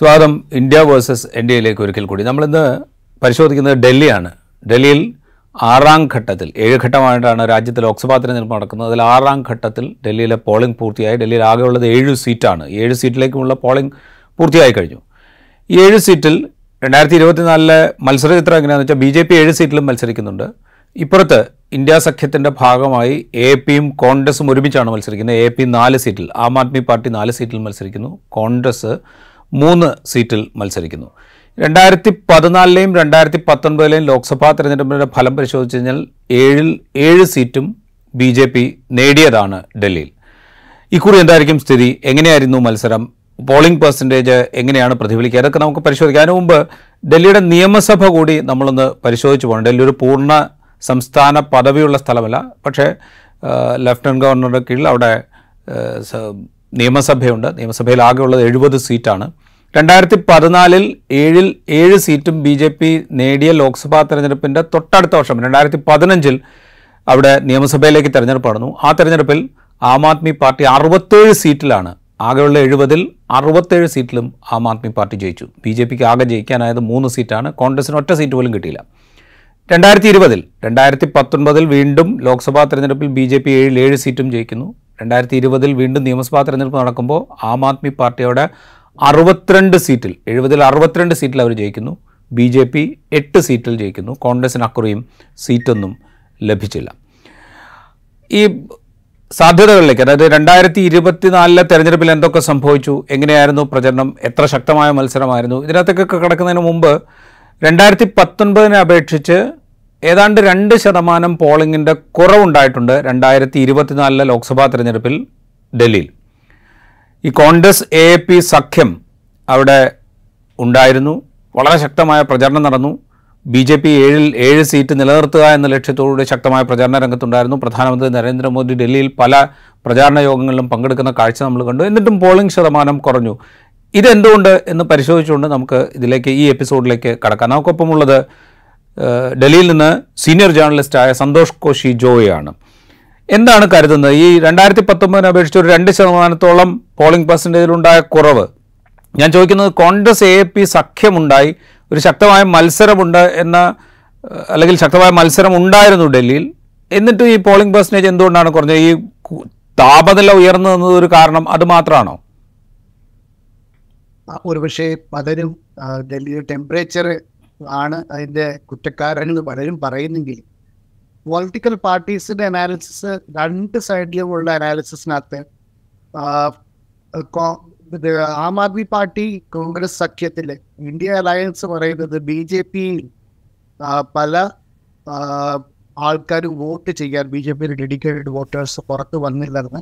സ്വാഗതം India versus ഇന്ത്യയിലേക്ക് ഒരിക്കൽ കൂടി നമ്മളിന്ന് പരിശോധിക്കുന്നത് ഡൽഹിയാണ് ഡൽഹിയിൽ ആറാം ഘട്ടത്തിൽ ഏഴ് ഘട്ടമായിട്ടാണ് രാജ്യത്ത് ലോക്സഭാ തിരഞ്ഞെടുപ്പ് നടക്കുന്നത് അതിൽ ആറാം ഘട്ടത്തിൽ ഡൽഹിയിലെ പോളിംഗ് പൂർത്തിയായി ഡൽഹിയിൽ ആകെയുള്ളത് ഏഴ് സീറ്റാണ് ഏഴ് സീറ്റിലേക്കുമുള്ള പോളിംഗ് പൂർത്തിയായി കഴിഞ്ഞു ഈ ഏഴ് സീറ്റിൽ രണ്ടായിരത്തി ഇരുപത്തിനാലിലെ ചിത്രം എങ്ങനെയാണെന്ന് വെച്ചാൽ ബി ജെ പി ഏഴ് സീറ്റിലും മത്സരിക്കുന്നുണ്ട് ഇപ്പുറത്ത് ഇന്ത്യ സഖ്യത്തിൻ്റെ ഭാഗമായി എ പിയും കോൺഗ്രസും ഒരുമിച്ചാണ് മത്സരിക്കുന്നത് എ പി നാല് സീറ്റിൽ ആം ആദ്മി പാർട്ടി നാല് സീറ്റിൽ മത്സരിക്കുന്നു കോൺഗ്രസ് മൂന്ന് സീറ്റിൽ മത്സരിക്കുന്നു രണ്ടായിരത്തി പതിനാലിലെയും രണ്ടായിരത്തി പത്തൊൻപതിലെയും ലോക്സഭാ തെരഞ്ഞെടുപ്പിൻ്റെ ഫലം പരിശോധിച്ച് കഴിഞ്ഞാൽ ഏഴിൽ ഏഴ് സീറ്റും ബി ജെ പി നേടിയതാണ് ഡൽഹിയിൽ ഇക്കുറി എന്തായിരിക്കും സ്ഥിതി എങ്ങനെയായിരുന്നു മത്സരം പോളിംഗ് പെർസെൻറ്റേജ് എങ്ങനെയാണ് പ്രതിഫലിക്കുക അതൊക്കെ നമുക്ക് പരിശോധിക്കാം അതിനു മുമ്പ് ഡൽഹിയുടെ നിയമസഭ കൂടി നമ്മളൊന്ന് പരിശോധിച്ച് പോകണം ഡൽഹി ഒരു പൂർണ്ണ സംസ്ഥാന പദവിയുള്ള സ്ഥലമല്ല പക്ഷേ ലഫ്റ്റനൻറ്റ് ഗവർണറുടെ കീഴിൽ അവിടെ നിയമസഭയുണ്ട് നിയമസഭയിൽ ആകെയുള്ളത് എഴുപത് സീറ്റാണ് രണ്ടായിരത്തി പതിനാലിൽ ഏഴിൽ ഏഴ് സീറ്റും ബി ജെ പി നേടിയ ലോക്സഭാ തെരഞ്ഞെടുപ്പിൻ്റെ തൊട്ടടുത്ത വർഷം രണ്ടായിരത്തി പതിനഞ്ചിൽ അവിടെ നിയമസഭയിലേക്ക് തെരഞ്ഞെടുപ്പ് നടന്നു ആ തെരഞ്ഞെടുപ്പിൽ ആം ആദ്മി പാർട്ടി അറുപത്തേഴ് സീറ്റിലാണ് ആകെയുള്ള എഴുപതിൽ അറുപത്തേഴ് സീറ്റിലും ആം ആദ്മി പാർട്ടി ജയിച്ചു ബി ജെ പിക്ക് ആകെ ജയിക്കാനായത് മൂന്ന് സീറ്റാണ് കോൺഗ്രസിന് ഒറ്റ സീറ്റ് പോലും കിട്ടിയില്ല രണ്ടായിരത്തി ഇരുപതിൽ രണ്ടായിരത്തി പത്തൊൻപതിൽ വീണ്ടും ലോക്സഭാ തെരഞ്ഞെടുപ്പിൽ ബി ജെ പി ഏഴിൽ ഏഴ് സീറ്റും ജയിക്കുന്നു രണ്ടായിരത്തി ഇരുപതിൽ വീണ്ടും നിയമസഭാ തെരഞ്ഞെടുപ്പ് നടക്കുമ്പോൾ ആം ആദ്മി പാർട്ടിയുടെ അറുപത്തിരണ്ട് സീറ്റിൽ എഴുപതിൽ അറുപത്തിരണ്ട് സീറ്റിൽ അവർ ജയിക്കുന്നു ബി ജെ പി എട്ട് സീറ്റിൽ ജയിക്കുന്നു കോൺഗ്രസിന് അക്കുറിയും സീറ്റൊന്നും ലഭിച്ചില്ല ഈ സാധ്യതകളിലേക്ക് അതായത് രണ്ടായിരത്തി നാലിലെ തെരഞ്ഞെടുപ്പിൽ എന്തൊക്കെ സംഭവിച്ചു എങ്ങനെയായിരുന്നു പ്രചരണം എത്ര ശക്തമായ മത്സരമായിരുന്നു ഇതിനകത്തൊക്കെ കിടക്കുന്നതിന് മുമ്പ് രണ്ടായിരത്തി പത്തൊൻപതിനെ അപേക്ഷിച്ച് ഏതാണ്ട് രണ്ട് ശതമാനം പോളിംഗിൻ്റെ കുറവുണ്ടായിട്ടുണ്ട് രണ്ടായിരത്തി ഇരുപത്തിനാലിലെ ലോക്സഭാ തിരഞ്ഞെടുപ്പിൽ ഡൽഹിയിൽ ഈ കോൺഗ്രസ് എ പി സഖ്യം അവിടെ ഉണ്ടായിരുന്നു വളരെ ശക്തമായ പ്രചരണം നടന്നു ബി ജെ പി ഏഴിൽ ഏഴ് സീറ്റ് നിലനിർത്തുക എന്ന ലക്ഷ്യത്തോടുകൂടി ശക്തമായ പ്രചാരണ രംഗത്തുണ്ടായിരുന്നു പ്രധാനമന്ത്രി നരേന്ദ്രമോദി ഡൽഹിയിൽ പല പ്രചാരണ യോഗങ്ങളിലും പങ്കെടുക്കുന്ന കാഴ്ച നമ്മൾ കണ്ടു എന്നിട്ടും പോളിംഗ് ശതമാനം കുറഞ്ഞു ഇതെന്തുകൊണ്ട് എന്ന് പരിശോധിച്ചുകൊണ്ട് നമുക്ക് ഇതിലേക്ക് ഈ എപ്പിസോഡിലേക്ക് കടക്കാം നമുക്കൊപ്പമുള്ളത് ഡൽഹിയിൽ നിന്ന് സീനിയർ ജേർണലിസ്റ്റായ സന്തോഷ് കോശി ജോയാണ് എന്താണ് കരുതുന്നത് ഈ രണ്ടായിരത്തി പത്തൊമ്പതിനെ അപേക്ഷിച്ച് ഒരു രണ്ട് ശതമാനത്തോളം പോളിംഗ് പെർസെൻറ്റേജിലുണ്ടായ കുറവ് ഞാൻ ചോദിക്കുന്നത് കോൺഗ്രസ് എ പി സഖ്യമുണ്ടായി ഒരു ശക്തമായ മത്സരമുണ്ട് എന്ന അല്ലെങ്കിൽ ശക്തമായ മത്സരം ഉണ്ടായിരുന്നു ഡൽഹിയിൽ എന്നിട്ട് ഈ പോളിംഗ് പെർസെൻറ്റേജ് എന്തുകൊണ്ടാണ് കുറഞ്ഞത് ഈ താപനില ഉയർന്നു എന്നത് ഒരു കാരണം അത് മാത്രമാണോ ഒരുപക്ഷെ പലരും ഡൽഹിയിലെ ടെമ്പറേച്ചർ ആണ് അതിൻ്റെ കുറ്റക്കാരെന്ന് പലരും പറയുന്നെങ്കിൽ പൊളിറ്റിക്കൽ പാർട്ടീസിൻ്റെ അനാലിസിസ് രണ്ട് സൈഡിലുമുള്ള അനാലിസിസിനകത്ത് ആം ആദ്മി പാർട്ടി കോൺഗ്രസ് സഖ്യത്തിൽ ഇന്ത്യ അലയൻസ് പറയുന്നത് ബി ജെ പിയിൽ പല ആൾക്കാർ വോട്ട് ചെയ്യാൻ ബി ജെ പിയിൽ ഡെഡിക്കേറ്റഡ് വോട്ടേഴ്സ് പുറത്ത് വന്നില്ലെന്ന്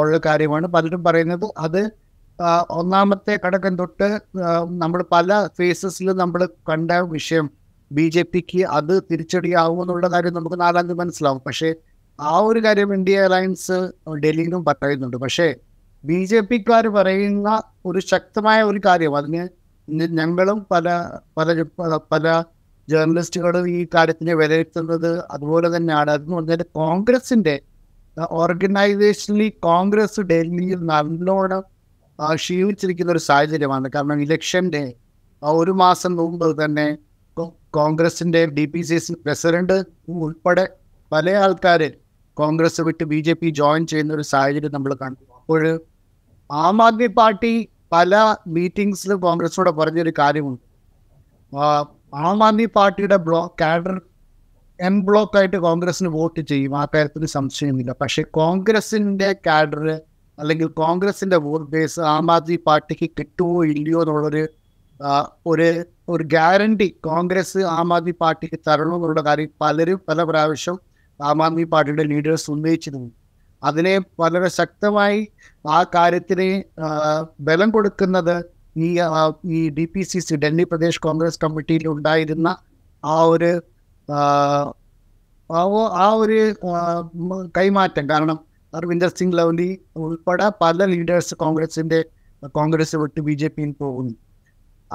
ഉള്ള കാര്യമാണ് പലരും പറയുന്നത് അത് ഒന്നാമത്തെ ഘടകം തൊട്ട് നമ്മൾ പല ഫേസസിലും നമ്മൾ കണ്ട വിഷയം ബി ജെ പിക്ക് അത് എന്നുള്ള കാര്യം നമുക്ക് നാലാം തീയതി മനസ്സിലാവും പക്ഷേ ആ ഒരു കാര്യം ഇന്ത്യ അലയൻസ് ഡൽഹിയിലും പറയുന്നുണ്ട് പക്ഷേ ബി ജെ പിക്കാർ പറയുന്ന ഒരു ശക്തമായ ഒരു കാര്യം അതിന് ഞങ്ങളും പല പല പല ജേർണലിസ്റ്റുകളും ഈ കാര്യത്തിനെ വിലയിരുത്തുന്നത് അതുപോലെ തന്നെയാണ് അതെന്ന് പറഞ്ഞാൽ കോൺഗ്രസിൻ്റെ ഓർഗനൈസേഷനിൽ കോൺഗ്രസ് ഡൽഹിയിൽ നല്ലോണം ക്ഷീണിച്ചിരിക്കുന്ന ഒരു സാഹചര്യമാണ് കാരണം ഇലക്ഷൻ്റെ ഒരു മാസം മുമ്പ് തന്നെ കോൺഗ്രസിൻ്റെ D P C C president ഉൾപ്പെടെ പല ആൾക്കാർ കോൺഗ്രസ് വിട്ട് ബി ജെ പി ജോയിൻ ചെയ്യുന്ന ഒരു സാഹചര്യം നമ്മൾ കണ്ടു അപ്പോൾ ആം ആദ്മി പാർട്ടി പല മീറ്റിംഗ്സിൽ കോൺഗ്രസിനോട് പറഞ്ഞൊരു കാര്യമുണ്ട് ആം ആദ്മി പാർട്ടിയുടെ ബ്ലോക്ക് കാഡർ എൻ ബ്ലോക്കായിട്ട് കോൺഗ്രസിന് വോട്ട് ചെയ്യും ആ കാര്യത്തിൽ സംശയമില്ല പക്ഷേ കോൺഗ്രസിൻ്റെ കാഡർ അല്ലെങ്കിൽ കോൺഗ്രസിന്റെ വോട്ട് ബേസ് ആം ആദ്മി പാർട്ടിക്ക് കിട്ടുമോ ഇല്ലയോ എന്നുള്ളൊരു ഒരു ഒരു ഗ്യാരണ്ടി കോൺഗ്രസ് ആം ആദ്മി പാർട്ടിക്ക് തരണം എന്നുള്ള കാര്യം പലരും പല പ്രാവശ്യം ആം ആദ്മി പാർട്ടിയുടെ ലീഡേഴ്സ് ഉന്നയിച്ചിരുന്നു അതിനെ വളരെ ശക്തമായി ആ കാര്യത്തിന് ബലം കൊടുക്കുന്നത് ഈ ഈ D P C C Delhi Pradesh Congress കമ്മിറ്റിയിൽ ഉണ്ടായിരുന്ന ആ ഒരു ആ ഒരു കൈമാറ്റം കാരണം അർവിന്ദർ സിംഗ് ലവ്ലി ഉൾപ്പെടെ പല ലീഡേഴ്സ് കോൺഗ്രസിന്റെ കോൺഗ്രസ് വിട്ട് ബി ജെ പിയിൽ പോകുന്നു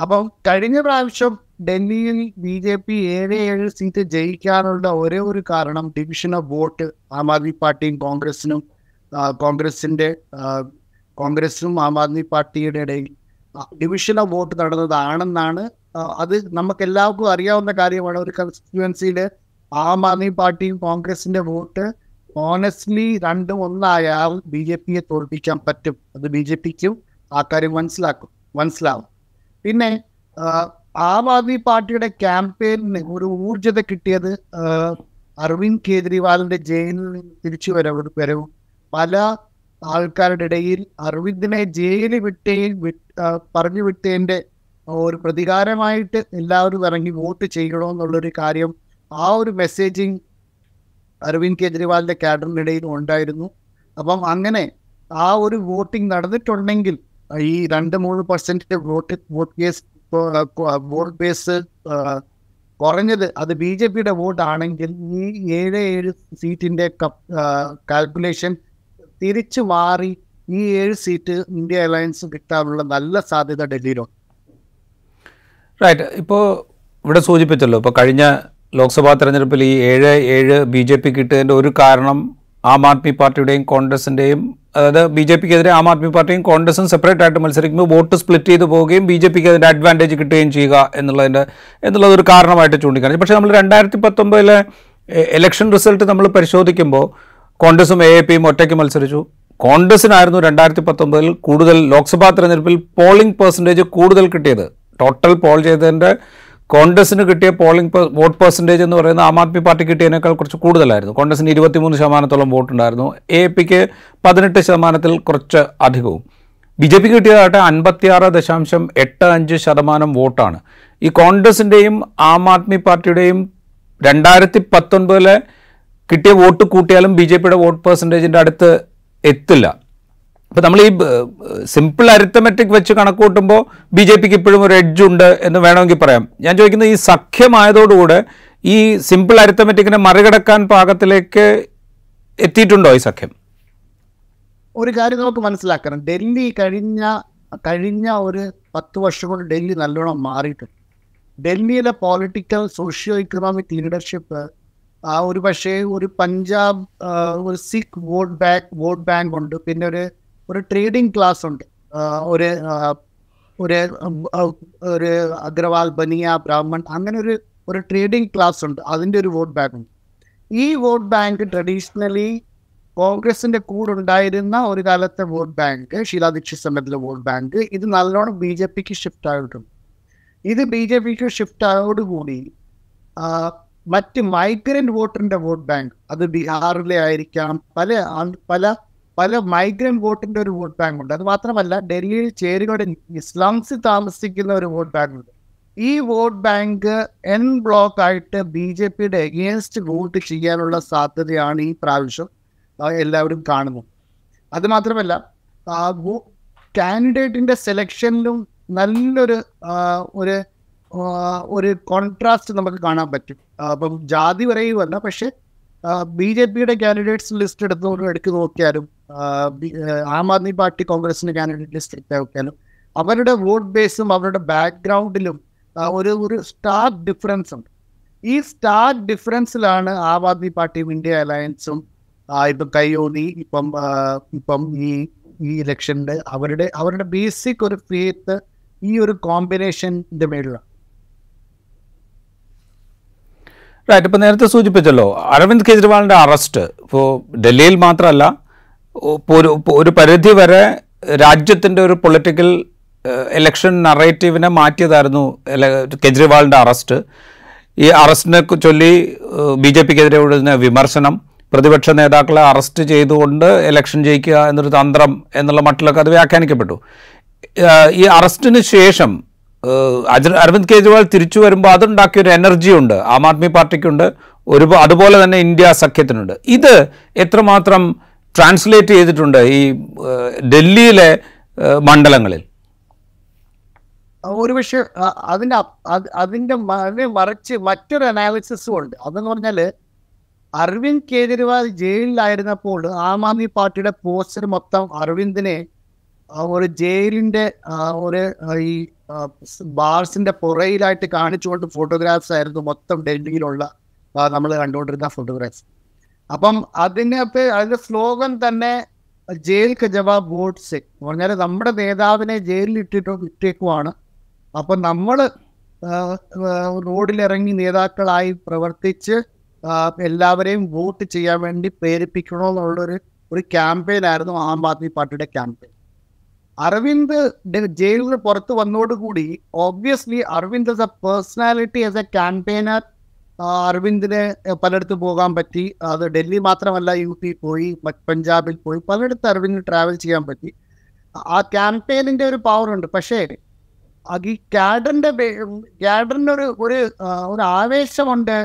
അപ്പം കഴിഞ്ഞ പ്രാവശ്യം ഡൽഹിയിൽ ബി ജെ പി ഏഴ് ഏഴ് സീറ്റ് ജയിക്കാനുള്ള ഒരേ ഒരു കാരണം division of vote Aam Aadmi പാർട്ടിയും കോൺഗ്രസിനും കോൺഗ്രസിന്റെ കോൺഗ്രസും ആം ആദ്മി പാർട്ടിയുടെ ഇടയിൽ ഡിവിഷൻ ഓഫ് വോട്ട് നടന്നതാണെന്നാണ് അത് നമുക്ക് എല്ലാവർക്കും അറിയാവുന്ന കാര്യമാണ് ഒരു കൺസ്റ്റിറ്റുവൻസിയിൽ ആം ആദ്മി പാർട്ടിയും കോൺഗ്രസിന്റെ വോട്ട് ഓണസ്റ്റ്ലി രണ്ടും ഒന്നായാൽ ബി ജെ പിയെ തോൽപ്പിക്കാൻ പറ്റും അത് ബി ജെ പിക്കും ആ കാര്യം മനസ്സിലാക്കും മനസ്സിലാവും പിന്നെ ആം ആദ്മി പാർട്ടിയുടെ ക്യാമ്പയിനിന് ഒരു ഊർജത കിട്ടിയത് അരവിന്ദ് കേജ്രിവാളിന്റെ ജയിലിൽ നിന്ന് തിരിച്ചു വരവ് വരവും പല ആൾക്കാരുടെ ഇടയിൽ അരവിന്ദിനെ ജയിലിൽ വിട്ടേ പറഞ്ഞു വിട്ടതിന്റെ ഒരു പ്രതികാരമായിട്ട് എല്ലാവരും ഇറങ്ങി വോട്ട് എന്നുള്ളൊരു കാര്യം ആ ഒരു മെസ്സേജിങ് അരവിന്ദ് കെജ്രിവാളിൻ്റെ കാഡറിനിടയിൽ ഉണ്ടായിരുന്നു അപ്പം അങ്ങനെ ആ ഒരു വോട്ടിംഗ് നടന്നിട്ടുണ്ടെങ്കിൽ ഈ രണ്ട് മൂന്ന് percent vote vote case vote base കുറഞ്ഞത് അത് ബി ജെ പിയുടെ വോട്ടാണെങ്കിൽ ഈ ഏഴ് ഏഴ് സീറ്റിൻ്റെ കാൽക്കുലേഷൻ തിരിച്ചു മാറി ഈ ഏഴ് സീറ്റ് ഇന്ത്യ അലയൻസ് കിട്ടാനുള്ള നല്ല സാധ്യത ഡൽഹിയിലുണ്ട് റൈറ്റ് ഇപ്പോൾ ഇവിടെ സൂചിപ്പിച്ചല്ലോ ഇപ്പോൾ കഴിഞ്ഞ ലോക്സഭാ തെരഞ്ഞെടുപ്പിൽ ഈ ഏഴ് ഏഴ് ബി ജെ പി കിട്ടിയതിൻ്റെ ഒരു കാരണം ആം ആദ്മി പാർട്ടിയുടെയും കോൺഗ്രസിൻ്റെയും അതായത് ബി ജെ പിക്കെതിരെ ആം ആദ്മി പാർട്ടിയും കോൺഗ്രസും സെപ്പറേറ്റ് ആയിട്ട് മത്സരിക്കുമ്പോൾ വോട്ട് സ്പ്ലിറ്റ് ചെയ്ത് പോവുകയും ബി ജെ പിക്ക് അതിൻ്റെ അഡ്വാൻറ്റേജ് കിട്ടുകയും ചെയ്യുക എന്നുള്ളതിൻ്റെ എന്നുള്ളത് ഒരു കാരണമായിട്ട് ചൂണ്ടിക്കാണിച്ചു പക്ഷേ നമ്മൾ രണ്ടായിരത്തി പത്തൊമ്പതിലെ ഇലക്ഷൻ റിസൾട്ട് നമ്മൾ പരിശോധിക്കുമ്പോൾ കോൺഗ്രസും എ എ പിയും ഒറ്റയ്ക്ക് മത്സരിച്ചു കോൺഗ്രസിനായിരുന്നു രണ്ടായിരത്തി പത്തൊമ്പതിൽ കൂടുതൽ ലോക്സഭാ തെരഞ്ഞെടുപ്പിൽ പോളിംഗ് പെർസെൻറ്റേജ് കൂടുതൽ കിട്ടിയത് ടോട്ടൽ പോൾ ചെയ്തതിൻ്റെ കോൺഗ്രസിന് കിട്ടിയ പോളിംഗ് വോട്ട് പെർസെൻറ്റേജ് എന്ന് പറയുന്നത് ആം ആദ്മി പാർട്ടി കിട്ടിയതിനേക്കാൾ കുറച്ച് കൂടുതലായിരുന്നു കോൺഗ്രസിന് ഇരുപത്തിമൂന്ന് ശതമാനത്തോളം വോട്ടുണ്ടായിരുന്നു എ പിക്ക് പതിനെട്ട് ശതമാനത്തിൽ കുറച്ച് അധികവും ബി ജെ പി കിട്ടിയതാകട്ടെ അൻപത്തിയാറ് ദശാംശം എട്ട് അഞ്ച് ശതമാനം വോട്ടാണ് ഈ കോൺഗ്രസിൻ്റെയും ആം ആദ്മി പാർട്ടിയുടെയും രണ്ടായിരത്തി പത്തൊൻപതിലെ കിട്ടിയ വോട്ട് കൂട്ടിയാലും ബി ജെ പിയുടെ വോട്ട് പെർസെൻറ്റേജിൻ്റെ അടുത്ത് എത്തില്ല അപ്പോൾ നമ്മൾ ഈ സിമ്പിൾ അരിത്തമെറ്റിക് വെച്ച് കണക്കൂട്ടുമ്പോൾ ബി ജെ പിക്ക് ഇപ്പോഴും ഒരു എഡ്ജ് ഉണ്ട് എന്ന് വേണമെങ്കിൽ പറയാം ഞാൻ ചോദിക്കുന്നത് ഈ സഖ്യമായതോടുകൂടെ ഈ സിമ്പിൾ അരിത്തമെറ്റിക്കിനെ മറികടക്കാൻ പാകത്തിലേക്ക് എത്തിയിട്ടുണ്ടോ ഈ സഖ്യം ഒരു കാര്യം നമുക്ക് മനസ്സിലാക്കണം ഡൽഹി കഴിഞ്ഞ കഴിഞ്ഞ ഒരു പത്ത് വർഷം കൊണ്ട് ഡൽഹി നല്ലോണം മാറിയിട്ടുണ്ട് ഡൽഹിയിലെ പോളിറ്റിക്കൽ സോഷ്യോ ഇക്കണോമിക് ലീഡർഷിപ്പ് ആ ഒരു പക്ഷേ ഒരു പഞ്ചാബ് ഒരു Sikh vote bank vote bank ഉണ്ട് പിന്നെ ഒരു ഒരു ട്രേഡിംഗ് ക്ലാസ് ഉണ്ട് ഒരു ഒരു ഒരു അഗ്രവാൾ ബനിയ ബ്രാഹ്മൺ അങ്ങനെ ഒരു ഒരു ട്രേഡിംഗ് ക്ലാസ് ഉണ്ട് അതിൻ്റെ ഒരു വോട്ട് ബാങ്ക് ഉണ്ട് ഈ വോട്ട് ബാങ്ക് ട്രഡീഷണലി കോൺഗ്രസിന്റെ കൂടെ ഉണ്ടായിരുന്ന ഒരു കാലത്തെ വോട്ട് ബാങ്ക് ഷീലാ ദീക്ഷിത് സമയത്തിലെ വോട്ട് ബാങ്ക് ഇത് നല്ലോണം ബി ജെ പിക്ക് ഷിഫ്റ്റ് ആയിട്ടുണ്ട് ഇത് ബി ജെ പിക്ക് ഷിഫ്റ്റ് ആയതോടുകൂടി മറ്റ് മൈഗ്രൻ്റ് വോട്ടറിന്റെ വോട്ട് ബാങ്ക് അത് ബീഹാറിലെ ആയിരിക്കാം പല പല പല മൈഗ്രന്റ് വോട്ടിന്റെ ഒരു വോട്ട് ബാങ്ക് ഉണ്ട് അത് മാത്രമല്ല ഡൽഹിയിൽ ചേരുകയുടെ ഇസ്ലാംസിൽ താമസിക്കുന്ന ഒരു വോട്ട് ബാങ്ക് ഉണ്ട് ഈ വോട്ട് ബാങ്ക് എൻ ബ്ലോക്ക് ആയിട്ട് ബി ജെ പിയുടെ എഗെയിൻസ്റ്റ് വോട്ട് ചെയ്യാനുള്ള സാധ്യതയാണ് ഈ പ്രാവശ്യം എല്ലാവരും കാണുന്നത് അത് മാത്രമല്ല കാൻഡിഡേറ്റിന്റെ സെലക്ഷനിലും നല്ലൊരു ഒരു ഒരു കോൺട്രാസ്റ്റ് നമുക്ക് കാണാൻ പറ്റും അപ്പം ജാതി പറയുകയല്ല പക്ഷെ ബി ജെ പിയുടെ കാൻഡിഡേറ്റ്സ് ലിസ്റ്റ് എടുത്ത് എടുത്ത് നോക്കിയാലും ആം ആദ്മി പാർട്ടി കോൺഗ്രസിന്റെ കാൻഡിഡേറ്റ് ലിസ്റ്റ് എടുത്ത് നോക്കിയാലും അവരുടെ വോട്ട് ബേസും അവരുടെ ബാക്ക്ഗ്രൗണ്ടിലും ഒരു ഒരു സ്റ്റാർ ഡിഫറൻസ് ഉണ്ട് ഈ സ്റ്റാർ ഡിഫറൻസിലാണ് ആം ആദ്മി പാർട്ടിയും ഇന്ത്യ അലയൻസും ഇപ്പം കൈയോന്നി ഇപ്പം ഇപ്പം ഈ ഈ ഇലക്ഷൻ്റെ അവരുടെ അവരുടെ ബേസിക് ഒരു ഫേത്ത് ഈ ഒരു കോമ്പിനേഷൻ്റെ മേളിലാണ് റൈറ്റ് ഇപ്പോൾ നേരത്തെ സൂചിപ്പിച്ചല്ലോ അരവിന്ദ് കെജ്രിവാളിൻ്റെ അറസ്റ്റ് ഇപ്പോൾ ഡൽഹിയിൽ മാത്രമല്ല ഒരു ഒരു പരിധി വരെ രാജ്യത്തിൻ്റെ ഒരു പൊളിറ്റിക്കൽ ഇലക്ഷൻ നറേറ്റീവിനെ മാറ്റിയതായിരുന്നു കെജ്രിവാളിൻ്റെ അറസ്റ്റ് ഈ അറസ്റ്റിനെ ചൊല്ലി ബി ജെ പിക്കെതിരെ ഉള്ള വിമർശനം പ്രതിപക്ഷ നേതാക്കളെ അറസ്റ്റ് ചെയ്തുകൊണ്ട് ഇലക്ഷൻ ജയിക്കുക എന്നൊരു തന്ത്രം എന്നുള്ള മട്ടിലൊക്കെ അത് വ്യാഖ്യാനിക്കപ്പെട്ടു ഈ അറസ്റ്റിന് ശേഷം അരവിന്ദ് കെജ്രിവാൾ തിരിച്ചു വരുമ്പോൾ അതുണ്ടാക്കിയ ഒരു എനർജി ഉണ്ട് ആം ആദ്മി പാർട്ടിക്കുണ്ട് ഒരു അതുപോലെ തന്നെ ഇന്ത്യ സഖ്യത്തിനുണ്ട് ഇത് എത്രമാത്രം ട്രാൻസ്ലേറ്റ് ചെയ്തിട്ടുണ്ട് ഈ ഡൽഹിയിലെ മണ്ഡലങ്ങളിൽ ഒരുപക്ഷെ അതിൻ്റെ അതിൻ്റെ മറിച്ച് മറ്റൊരു അനാലിസിസും ഉണ്ട് അതെന്ന് പറഞ്ഞാൽ അരവിന്ദ് കെജ്രിവാൾ ജയിലിലായിരുന്നപ്പോൾ ആം ആദ്മി പാർട്ടിയുടെ പോസ്റ്റർ മൊത്തം അരവിന്ദിനെ ഒരു ജയിലിന്റെ ഒരു ഈ ബാർസിന്റെ പുറയിലായിട്ട് കാണിച്ചുകൊണ്ട് ഫോട്ടോഗ്രാഫ്സ് ആയിരുന്നു മൊത്തം ഡൽഹിയിലുള്ള നമ്മൾ കണ്ടുകൊണ്ടിരുന്ന ഫോട്ടോഗ്രാഫ്സ് അപ്പം അതിനെ അതിന്റെ സ്ലോഗൻ തന്നെ ജയിൽ കജവാ വോട്ട് സെ എന്ന് പറഞ്ഞാൽ നമ്മുടെ നേതാവിനെ ജയിലിൽ ഇട്ടിട്ട് ഇട്ടേക്കുവാണ് അപ്പം നമ്മൾ റോഡിലിറങ്ങി നേതാക്കളായി പ്രവർത്തിച്ച് എല്ലാവരെയും വോട്ട് ചെയ്യാൻ വേണ്ടി എന്നുള്ളൊരു ഒരു ആയിരുന്നു ആം ആദ്മി പാർട്ടിയുടെ ക്യാമ്പയിൻ അരവിന്ദ് ജയിലിൽ നിന്ന് പുറത്ത് വന്നതോടുകൂടി obviously Arvind as a personality as a campaigner അരവിന്ദിന് പലയിടത്ത് പോകാൻ പറ്റി അത് ഡൽഹി മാത്രമല്ല യു പി പോയി പഞ്ചാബിൽ പോയി പലയിടത്ത് അരവിന്ദ് ട്രാവൽ ചെയ്യാൻ പറ്റി ആ ക്യാമ്പയിനിന്റെ ഒരു പവർ ഉണ്ട് പക്ഷേ ഈ ക്യാഡറിന്റെ ക്യാഡറിനൊരു ഒരു ഒരു ആവേശമുണ്ട്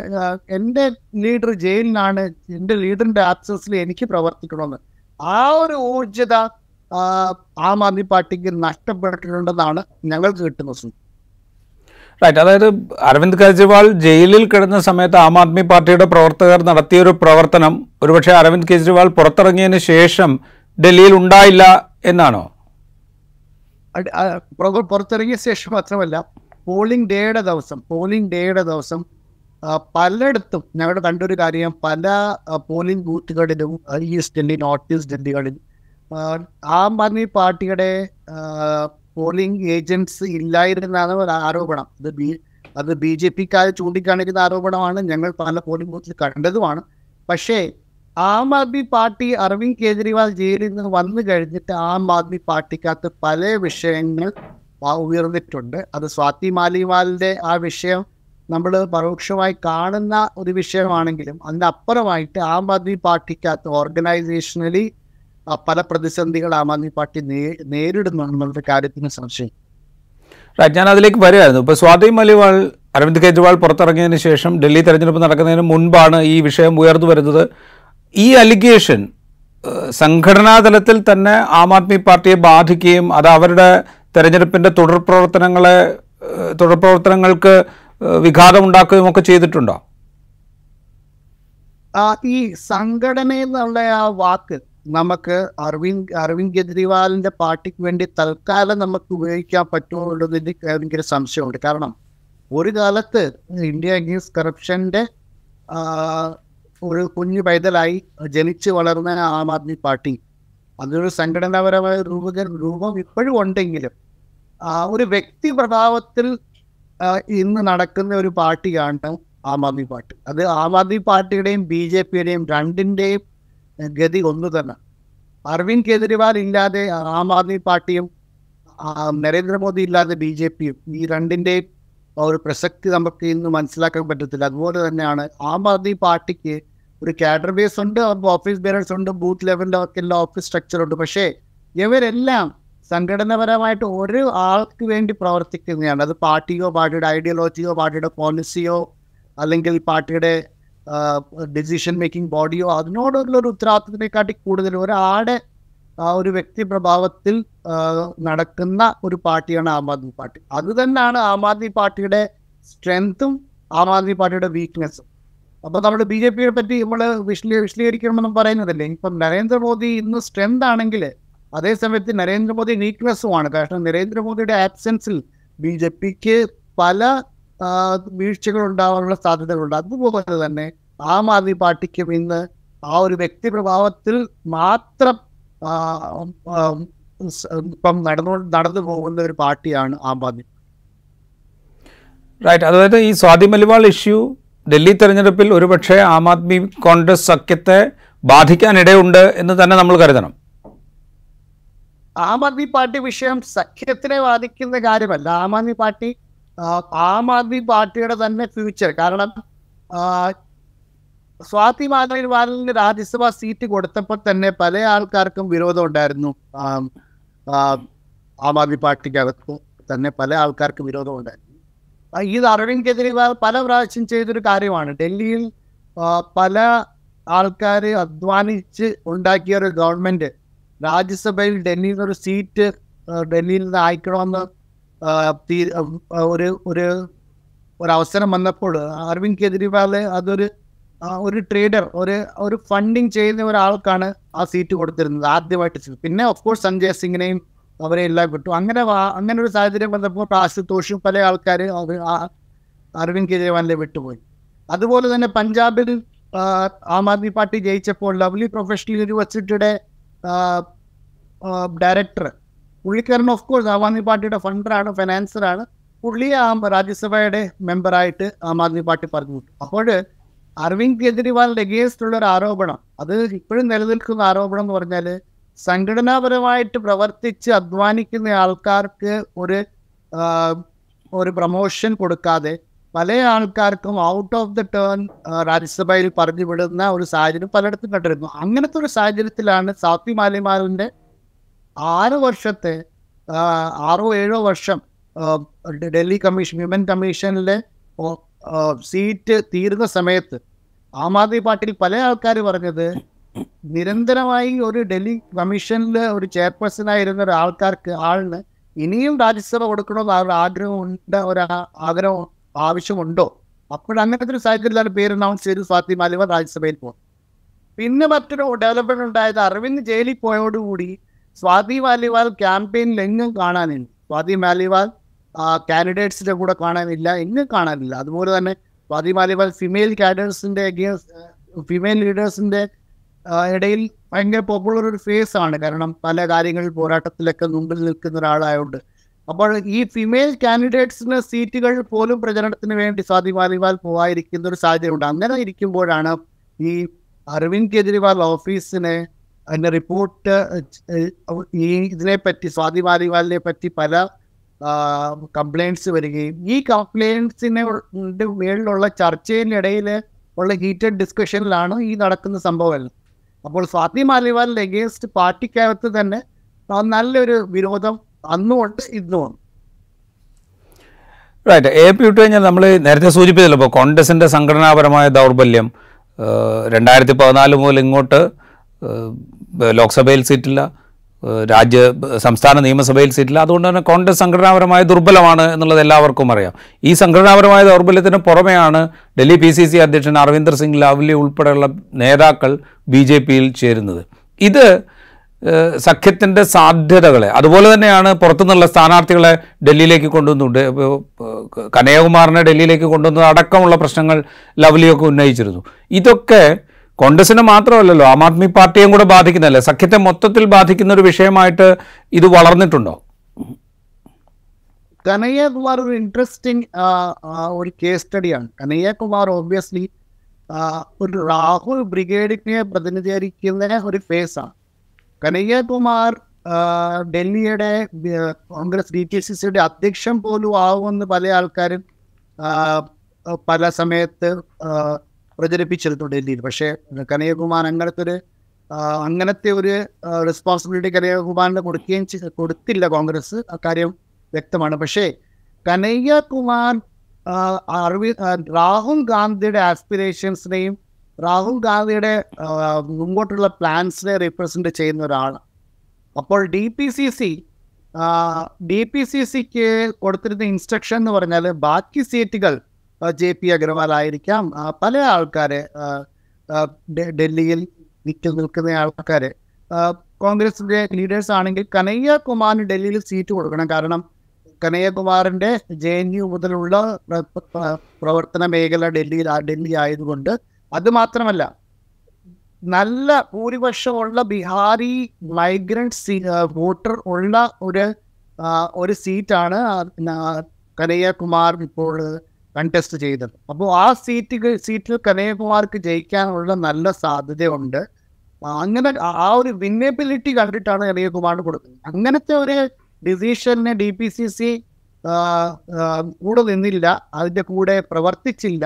എൻ്റെ ലീഡർ ജയിലിലാണ് എൻ്റെ ലീഡറിന്റെ ആക്സസിൽ എനിക്ക് പ്രവർത്തിക്കണമെന്ന് ആ ഒരു ഊർജിത ആം ആദ്മി പാർട്ടിക്ക് നഷ്ടപ്പെട്ടിട്ടുണ്ടെന്നാണ് ഞങ്ങൾ കേട്ടുന്നത് റൈറ്റ് അതായത് അരവിന്ദ് കെജ്രിവാൾ ജയിലിൽ കിടന്ന സമയത്ത് ആം ആദ്മി പാർട്ടിയുടെ പ്രവർത്തകർ നടത്തിയ ഒരു പ്രവർത്തനം ഒരുപക്ഷെ അരവിന്ദ് കെജ്രിവാൾ പുറത്തിറങ്ങിയതിന് ശേഷം ഡൽഹിയിൽ ഉണ്ടായില്ല എന്നാണോ പുറത്തിറങ്ങിയ ശേഷം മാത്രമല്ല പോളിംഗ് ഡേയുടെ ദിവസം പോളിംഗ് ഡേയുടെ ദിവസം പലയിടത്തും ഞങ്ങളുടെ കണ്ടൊരു കാര്യം പല പോളിംഗ് ബൂത്തുകളിലും ഈസ്റ്റ് ഡൽഹി നോർത്ത് ഈസ്റ്റ് ഡൽഹികളിൽ ആം ആദ്മി പാർട്ടിയുടെ പോളിംഗ് ഏജൻസ് ഇല്ലായിരുന്നാണ് ഒരു ആരോപണം അത് ബി അത് ബി ജെ പിക്കാർ ചൂണ്ടിക്കാണിക്കുന്ന ആരോപണമാണ് ഞങ്ങൾ പല പോളിംഗ് ബൂത്തിൽ കണ്ടതുമാണ് പക്ഷേ ആം ആദ്മി പാർട്ടി അരവിന്ദ് കേജ്രിവാൾ ജയിലിൽ നിന്ന് വന്നു കഴിഞ്ഞിട്ട് ആം ആദ്മി പാർട്ടിക്കകത്ത് പല വിഷയങ്ങൾ ഉയർന്നിട്ടുണ്ട് അത് സ്വാതി മാലിവാലിൻ്റെ ആ വിഷയം നമ്മൾ പരോക്ഷമായി കാണുന്ന ഒരു വിഷയമാണെങ്കിലും അതിനപ്പുറമായിട്ട് ആം ആദ്മി പാർട്ടിക്കകത്ത് ഓർഗനൈസേഷണലി പല പ്രതിസന്ധികൾ ആം ആദ്മി പാർട്ടി നേരിടുന്നുണ്ടെന്നുള്ള കാര്യത്തിന് സംശയം ഞാൻ അതിലേക്ക് വരുമായിരുന്നു ഇപ്പൊ സ്വാതി മലിവാൾ അരവിന്ദ് കെജ്രിവാൾ പുറത്തിറങ്ങിയതിന് ശേഷം ഡൽഹി തെരഞ്ഞെടുപ്പ് നടക്കുന്നതിന് മുൻപാണ് ഈ വിഷയം ഉയർന്നു വരുന്നത് ഈ അലിഗേഷൻ സംഘടനാ തലത്തിൽ തന്നെ ആം ആദ്മി പാർട്ടിയെ ബാധിക്കുകയും അത് അവരുടെ തെരഞ്ഞെടുപ്പിന്റെ തുടർ പ്രവർത്തനങ്ങളെ തുടർ പ്രവർത്തനങ്ങൾക്ക് ഉണ്ടാക്കുകയും ഒക്കെ ചെയ്തിട്ടുണ്ടോ ഈ സംഘടന എന്നുള്ള ആ വാക്ക് നമുക്ക് അരവിന്ദ് അരവിന്ദ് കെജ്രിവാളിന്റെ പാർട്ടിക്ക് വേണ്ടി തൽക്കാലം നമുക്ക് ഉപയോഗിക്കാൻ പറ്റുമോ എന്നുള്ളതിന് എനിക്കൊരു സംശയമുണ്ട് കാരണം ഒരു കാലത്ത് ഇന്ത്യ അഗേൻസ്റ്റ് കറപ്ഷന്റെ ഒരു കുഞ്ഞു പൈതലായി ജനിച്ച് വളർന്ന ആം ആദ്മി പാർട്ടി അതൊരു സംഘടനാപരമായ രൂപക രൂപം ഇപ്പോഴും ഉണ്ടെങ്കിലും ആ ഒരു വ്യക്തി പ്രഭാവത്തിൽ ഇന്ന് നടക്കുന്ന ഒരു പാർട്ടിയാണ് ആം ആദ്മി പാർട്ടി അത് ആം ആദ്മി പാർട്ടിയുടെയും ബി ജെ പിയുടെയും രണ്ടിൻ്റെയും ഗതി ഒന്നു തന്നെ അരവിന്ദ് കെജ്രിവാൾ ഇല്ലാതെ ആം ആദ്മി പാർട്ടിയും നരേന്ദ്രമോദി ഇല്ലാതെ ബി ജെ പിയും ഈ രണ്ടിൻ്റെയും ഒരു പ്രസക്തി നമുക്ക് ഇന്ന് മനസ്സിലാക്കാൻ പറ്റത്തില്ല അതുപോലെ തന്നെയാണ് ആം ആദ്മി പാർട്ടിക്ക് ഒരു കാഡർ ബേസ് ഉണ്ട് ഓഫീസ് ബേറേഴ്സ് ഉണ്ട് ബൂത്ത് ലെവലിലൊക്കെ എല്ലാ ഓഫീസ് സ്ട്രക്ചർ ഉണ്ട് പക്ഷേ ഇവരെല്ലാം സംഘടനപരമായിട്ട് ഒരു ആൾക്ക് വേണ്ടി പ്രവർത്തിക്കുന്നതാണ് അത് പാർട്ടിയോ പാർട്ടിയുടെ ഐഡിയോളജിയോ പാർട്ടിയുടെ പോളിസിയോ അല്ലെങ്കിൽ പാർട്ടിയുടെ ഡിസിഷൻ മേക്കിംഗ് ബോഡിയോ അതിനോടുള്ള ഒരു ഉത്തരവാദിത്തത്തിനെക്കാട്ടി കൂടുതൽ ഒരാളുടെ ആ ഒരു വ്യക്തി പ്രഭാവത്തിൽ നടക്കുന്ന ഒരു പാർട്ടിയാണ് ആം ആദ്മി പാർട്ടി അത് തന്നെയാണ് ആം ആദ്മി പാർട്ടിയുടെ സ്ട്രെങ്ത്തും ആം ആദ്മി പാർട്ടിയുടെ വീക്ക്നെസ്സും അപ്പോൾ നമ്മൾ ബി ജെ പിയെ പറ്റി നമ്മൾ വിശദീ വിശദീകരിക്കണമെന്നും പറയുന്നതല്ലേ ഇപ്പം നരേന്ദ്രമോദി ഇന്ന് സ്ട്രെങ്ത് ആണെങ്കിൽ അതേസമയത്ത് നരേന്ദ്രമോദി വീക്ക്നെസ്സുമാണ് കാരണം നരേന്ദ്രമോദിയുടെ ആബ്സെൻസിൽ ബി ജെ പിക്ക് പല വീഴ്ചകൾ ഉണ്ടാവാനുള്ള സാധ്യതകളുണ്ട് അതുപോലെ തന്നെ ആം ആദ്മി പാർട്ടിക്കും ഇന്ന് ആ ഒരു വ്യക്തി പ്രഭാവത്തിൽ മാത്രം ഇപ്പം നടന്നു നടന്നു പോകുന്ന ഒരു പാർട്ടിയാണ് ആം ആദ്മി റൈറ്റ് അതായത് ഈ സ്വാതി മലിവാൾ ഇഷ്യൂ ഡൽഹി തെരഞ്ഞെടുപ്പിൽ ഒരുപക്ഷെ ആം ആദ്മി കോൺഗ്രസ് സഖ്യത്തെ ബാധിക്കാനിടയുണ്ട് എന്ന് തന്നെ നമ്മൾ കരുതണം ആം ആദ്മി പാർട്ടി വിഷയം സഖ്യത്തിനെ ബാധിക്കുന്ന കാര്യമല്ല ആം ആദ്മി പാർട്ടി ആം ആദ്മി പാർട്ടിയുടെ തന്നെ ഫ്യൂച്ചർ കാരണം സ്വാതി മാധവിന് രാജ്യസഭാ സീറ്റ് കൊടുത്തപ്പോൾ തന്നെ പല ആൾക്കാർക്കും വിരോധം ഉണ്ടായിരുന്നു ആം ആദ്മി പാർട്ടിക്കകത്ത് തന്നെ പല ആൾക്കാർക്കും വിരോധം ഉണ്ടായിരുന്നു ഇത് അരവിന്ദ് കെജ്രിവാൾ പല പ്രാവശ്യം ചെയ്തൊരു കാര്യമാണ് ഡൽഹിയിൽ പല ആൾക്കാർ അധ്വാനിച്ച് ഉണ്ടാക്കിയ ഒരു ഗവൺമെന്റ് രാജ്യസഭയിൽ ഡൽഹിയിൽ ഒരു സീറ്റ് ഡൽഹിയിൽ നിന്ന് അയക്കണമെന്ന് ഒരു ഒരു ഒരവസരം വന്നപ്പോൾ അരവിന്ദ് കെജ്രിവാള് അതൊരു ഒരു ട്രേഡർ ഒരു ഒരു ഫണ്ടിങ് ചെയ്യുന്ന ഒരാൾക്കാണ് ആ സീറ്റ് കൊടുത്തിരുന്നത് ആദ്യമായിട്ട് പിന്നെ ഓഫ് കോഴ്സ് സഞ്ജയ് സിംഗിനെയും അവരെ എല്ലാം കിട്ടും അങ്ങനെ അങ്ങനെ ഒരു സാഹചര്യം വന്നപ്പോൾ ആശുതോഷും പല ആൾക്കാർ അരവിന്ദ് കെജ്രിവാളിനെ വിട്ടുപോയി അതുപോലെ തന്നെ പഞ്ചാബിൽ ആം ആദ്മി പാർട്ടി ജയിച്ചപ്പോൾ ലവ്ലി പ്രൊഫഷണൽ യൂണിവേഴ്സിറ്റിയുടെ ഡയറക്ടർ പുള്ളിക്കാരൻ ഓഫ് കോഴ്സ് ആം ആദ്മി പാർട്ടിയുടെ ഫണ്ടറാണ് ഫൈനാൻസറാണ് പുള്ളി ആ രാജ്യസഭയുടെ മെമ്പറായിട്ട് ആം ആദ്മി പാർട്ടി പറഞ്ഞു അപ്പോൾ അരവിന്ദ് കെജ്രിവാളിൻ്റെ എഗെയിൻസ്റ്റ് ഉള്ള ഒരു ആരോപണം അത് ഇപ്പോഴും നിലനിൽക്കുന്ന ആരോപണം എന്ന് പറഞ്ഞാൽ സംഘടനാപരമായിട്ട് പ്രവർത്തിച്ച് അധ്വാനിക്കുന്ന ആൾക്കാർക്ക് ഒരു ഒരു പ്രമോഷൻ കൊടുക്കാതെ പല ആൾക്കാർക്കും ഔട്ട് ഓഫ് ദ ടേൺ രാജ്യസഭയിൽ പറഞ്ഞു വിടുന്ന ഒരു സാഹചര്യം പലയിടത്തും കണ്ടിരുന്നു അങ്ങനത്തെ ഒരു സാഹചര്യത്തിലാണ് സാത്വി മാലിമാലിന്റെ ആറ് വർഷത്തെ ആറോ ഏഴോ വർഷം ഡൽഹി കമ്മീഷൻ വിമൻ കമ്മീഷനിലെ സീറ്റ് തീരുന്ന സമയത്ത് ആം ആദ്മി പാർട്ടിയിൽ പല ആൾക്കാർ പറഞ്ഞത് നിരന്തരമായി ഒരു ഡൽഹി കമ്മീഷനിൽ ഒരു ചെയർപേഴ്സണായിരുന്ന ഒരു ആൾക്കാർക്ക് ആളിന് ഇനിയും രാജ്യസഭ കൊടുക്കണമെന്ന് അവരുടെ ആഗ്രഹം ഉണ്ട് ഒരു ആഗ്രഹം ആവശ്യമുണ്ടോ അപ്പോഴങ്ങനത്തെ ഒരു സാഹചര്യത്തിലാണ് പേര് അനൗൺസ് ചെയ്ത് സ്വാതി മാലിമ രാജ്യസഭയിൽ പോകും പിന്നെ മറ്റൊരു ഡെവലപ്മെന്റ് ഉണ്ടായത് അരവിന്ദ് ജയിലിൽ പോയോടുകൂടി സ്വാതി മാലിവാൾ ക്യാമ്പയിനിൽ എങ്ങും കാണാനുണ്ട് സ്വാതി മാലിവാൽ കാൻഡിഡേറ്റ്സിന്റെ കൂടെ കാണാനില്ല എങ്ങും കാണാനില്ല അതുപോലെ തന്നെ സ്വാതി മാലിവാൽ ഫിമെയിൽ കാൻഡിഡേറ്റ്സിന്റെ ഫിമെയിൽ ലീഡേഴ്സിന്റെ ഇടയിൽ ഭയങ്കര പോപ്പുലർ ഒരു ഫേസ് ആണ് കാരണം പല കാര്യങ്ങളിൽ പോരാട്ടത്തിലൊക്കെ മുമ്പിൽ നിൽക്കുന്ന ഒരാളായതുകൊണ്ട് അപ്പോൾ ഈ ഫിമെയിൽ കാൻഡിഡേറ്റ്സിന് സീറ്റുകൾ പോലും പ്രചരണത്തിന് വേണ്ടി സ്വാതി മാലിവാൽ പോവാതിരിക്കുന്ന ഒരു സാഹചര്യമുണ്ട് അങ്ങനെ ഇരിക്കുമ്പോഴാണ് ഈ അരവിന്ദ് കെജ്രിവാൾ ഓഫീസിനെ അതിൻ്റെ റിപ്പോർട്ട് ഈ ഇതിനെപ്പറ്റി സ്വാതി ബാലിവാലിനെ പറ്റി പല കംപ്ലയിൻസ് വരികയും ഈ കംപ്ലയിൻസിനെ മേളിലുള്ള ചർച്ചയിനിടയിൽ ഉള്ള ഹീറ്റഡ് ഡിസ്കഷനിലാണ് ഈ നടക്കുന്ന സംഭവമല്ല അപ്പോൾ സ്വാതി മാലിവാലിൻ്റെ എഗേൻസ്റ്റ് പാർട്ടിക്കകത്ത് തന്നെ നല്ലൊരു വിരോധം അന്നുകൊണ്ട് ഇന്നും റൈറ്റ് എ പി ഇട്ട് കഴിഞ്ഞാൽ നമ്മൾ നേരത്തെ സൂചിപ്പിച്ചല്ലോ ഇപ്പോൾ കോൺഗ്രസിൻ്റെ സംഘടനാപരമായ ദൗർബല്യം രണ്ടായിരത്തി പതിനാല് മുതൽ ഇങ്ങോട്ട് ലോക്സഭയിൽ സീറ്റില്ല രാജ്യ സംസ്ഥാന നിയമസഭയിൽ സീറ്റില്ല അതുകൊണ്ട് തന്നെ കോൺഗ്രസ് സംഘടനാപരമായ ദുർബലമാണ് എന്നുള്ളത് എല്ലാവർക്കും അറിയാം ഈ സംഘടനാപരമായ ദൗർബല്യത്തിന് പുറമെയാണ് ഡൽഹി പി സി സി അധ്യക്ഷൻ അരവിന്ദർ സിംഗ് ലാവ്ലി ഉൾപ്പെടെയുള്ള നേതാക്കൾ ബി ജെ പിയിൽ ചേരുന്നത് ഇത് സഖ്യത്തിൻ്റെ സാധ്യതകളെ അതുപോലെ തന്നെയാണ് പുറത്തുനിന്നുള്ള സ്ഥാനാർത്ഥികളെ ഡൽഹിയിലേക്ക് കൊണ്ടുവന്നുണ്ട് കനയകുമാറിനെ ഡൽഹിയിലേക്ക് കൊണ്ടുവന്നത് അടക്കമുള്ള പ്രശ്നങ്ങൾ ലവ്ലിയൊക്കെ ഉന്നയിച്ചിരുന്നു ഇതൊക്കെ കോൺഗ്രസിനെ മാത്രമല്ലല്ലോ ആം ആദ്മി പാർട്ടിയെയും കൂടെ ബാധിക്കുന്നതല്ലേ സഖ്യത്തെ മൊത്തത്തിൽ ബാധിക്കുന്ന ഒരു വിഷയമായിട്ട് ഇത് വളർന്നിട്ടുണ്ടോ കനയ്യകുമാർ ഒരു ഇൻട്രസ്റ്റിംഗ് ഒരു കേസ് സ്റ്റഡിയാണ് കനയ്യകുമാർ ഓബിയസ്ലി ഒരു രാഹുൽ ബ്രിഗേഡിനെ പ്രതിനിധീകരിക്കുന്ന ഒരു ഫേസാണ് കനയ്യകുമാർ ഡൽഹിയുടെ കോൺഗ്രസ് ഡി ടി സി സിയുടെ അധ്യക്ഷൻ പോലും ആവുമെന്ന് പല ആൾക്കാരും പല സമയത്ത് പ്രചരിപ്പിച്ചിരുന്നു ഡൽഹിയിൽ പക്ഷേ കനകകുമാർ അങ്ങനത്തെ ഒരു അങ്ങനത്തെ ഒരു റെസ്പോൺസിബിലിറ്റി കനകകുമാറിന് കൊടുക്കുകയും കൊടുത്തില്ല കോൺഗ്രസ് അക്കാര്യം വ്യക്തമാണ് പക്ഷേ കനയ്യകുമാർ അറിവി രാഹുൽ ഗാന്ധിയുടെ ആസ്പിറേഷൻസിനെയും രാഹുൽ ഗാന്ധിയുടെ മുമ്പോട്ടുള്ള പ്ലാൻസിനെ റെപ്രസെൻ്റ് ചെയ്യുന്ന ഒരാളാണ് അപ്പോൾ D P C C D P C സിക്ക് കൊടുത്തിരുന്ന ഇൻസ്ട്രക്ഷൻ എന്ന് പറഞ്ഞാൽ ബാക്കി സീറ്റുകൾ ജെ പി അഗർവാൾ ആയിരിക്കാം പല ആൾക്കാരെ ഡൽഹിയിൽ നിൽക്കു നിൽക്കുന്ന ആൾക്കാരെ കോൺഗ്രസിന്റെ ലീഡേഴ്സ് ആണെങ്കിൽ കനയ്യകുമാറിന് ഡൽഹിയിൽ സീറ്റ് കൊടുക്കണം കാരണം കനയ്യകുമാറിന്റെ ജെ എൻ യു മുതലുള്ള പ്രവർത്തന മേഖല ഡൽഹിയിൽ ഡൽഹി ആയതുകൊണ്ട് അത് മാത്രമല്ല നല്ല ഭൂരിപക്ഷമുള്ള ബിഹാരി മൈഗ്രൻറ്റ് വോട്ടർ ഉള്ള ഒരു ഒരു സീറ്റാണ് കനയ്യകുമാർ ഇപ്പോൾ കണ്ടെസ്റ്റ് ചെയ്തത് അപ്പോൾ ആ സീറ്റ് സീറ്റിൽ കനയകുമാർക്ക് ജയിക്കാനുള്ള നല്ല സാധ്യതയുണ്ട് അങ്ങനെ ആ ഒരു വിന്നബിലിറ്റി കണ്ടിട്ടാണ് കനയകുമാർ കൊടുക്കുന്നത് അങ്ങനത്തെ ഒരു ഡിസിഷനെ ഡി പി സി സി കൂടെ നിന്നില്ല അതിൻ്റെ കൂടെ പ്രവർത്തിച്ചില്ല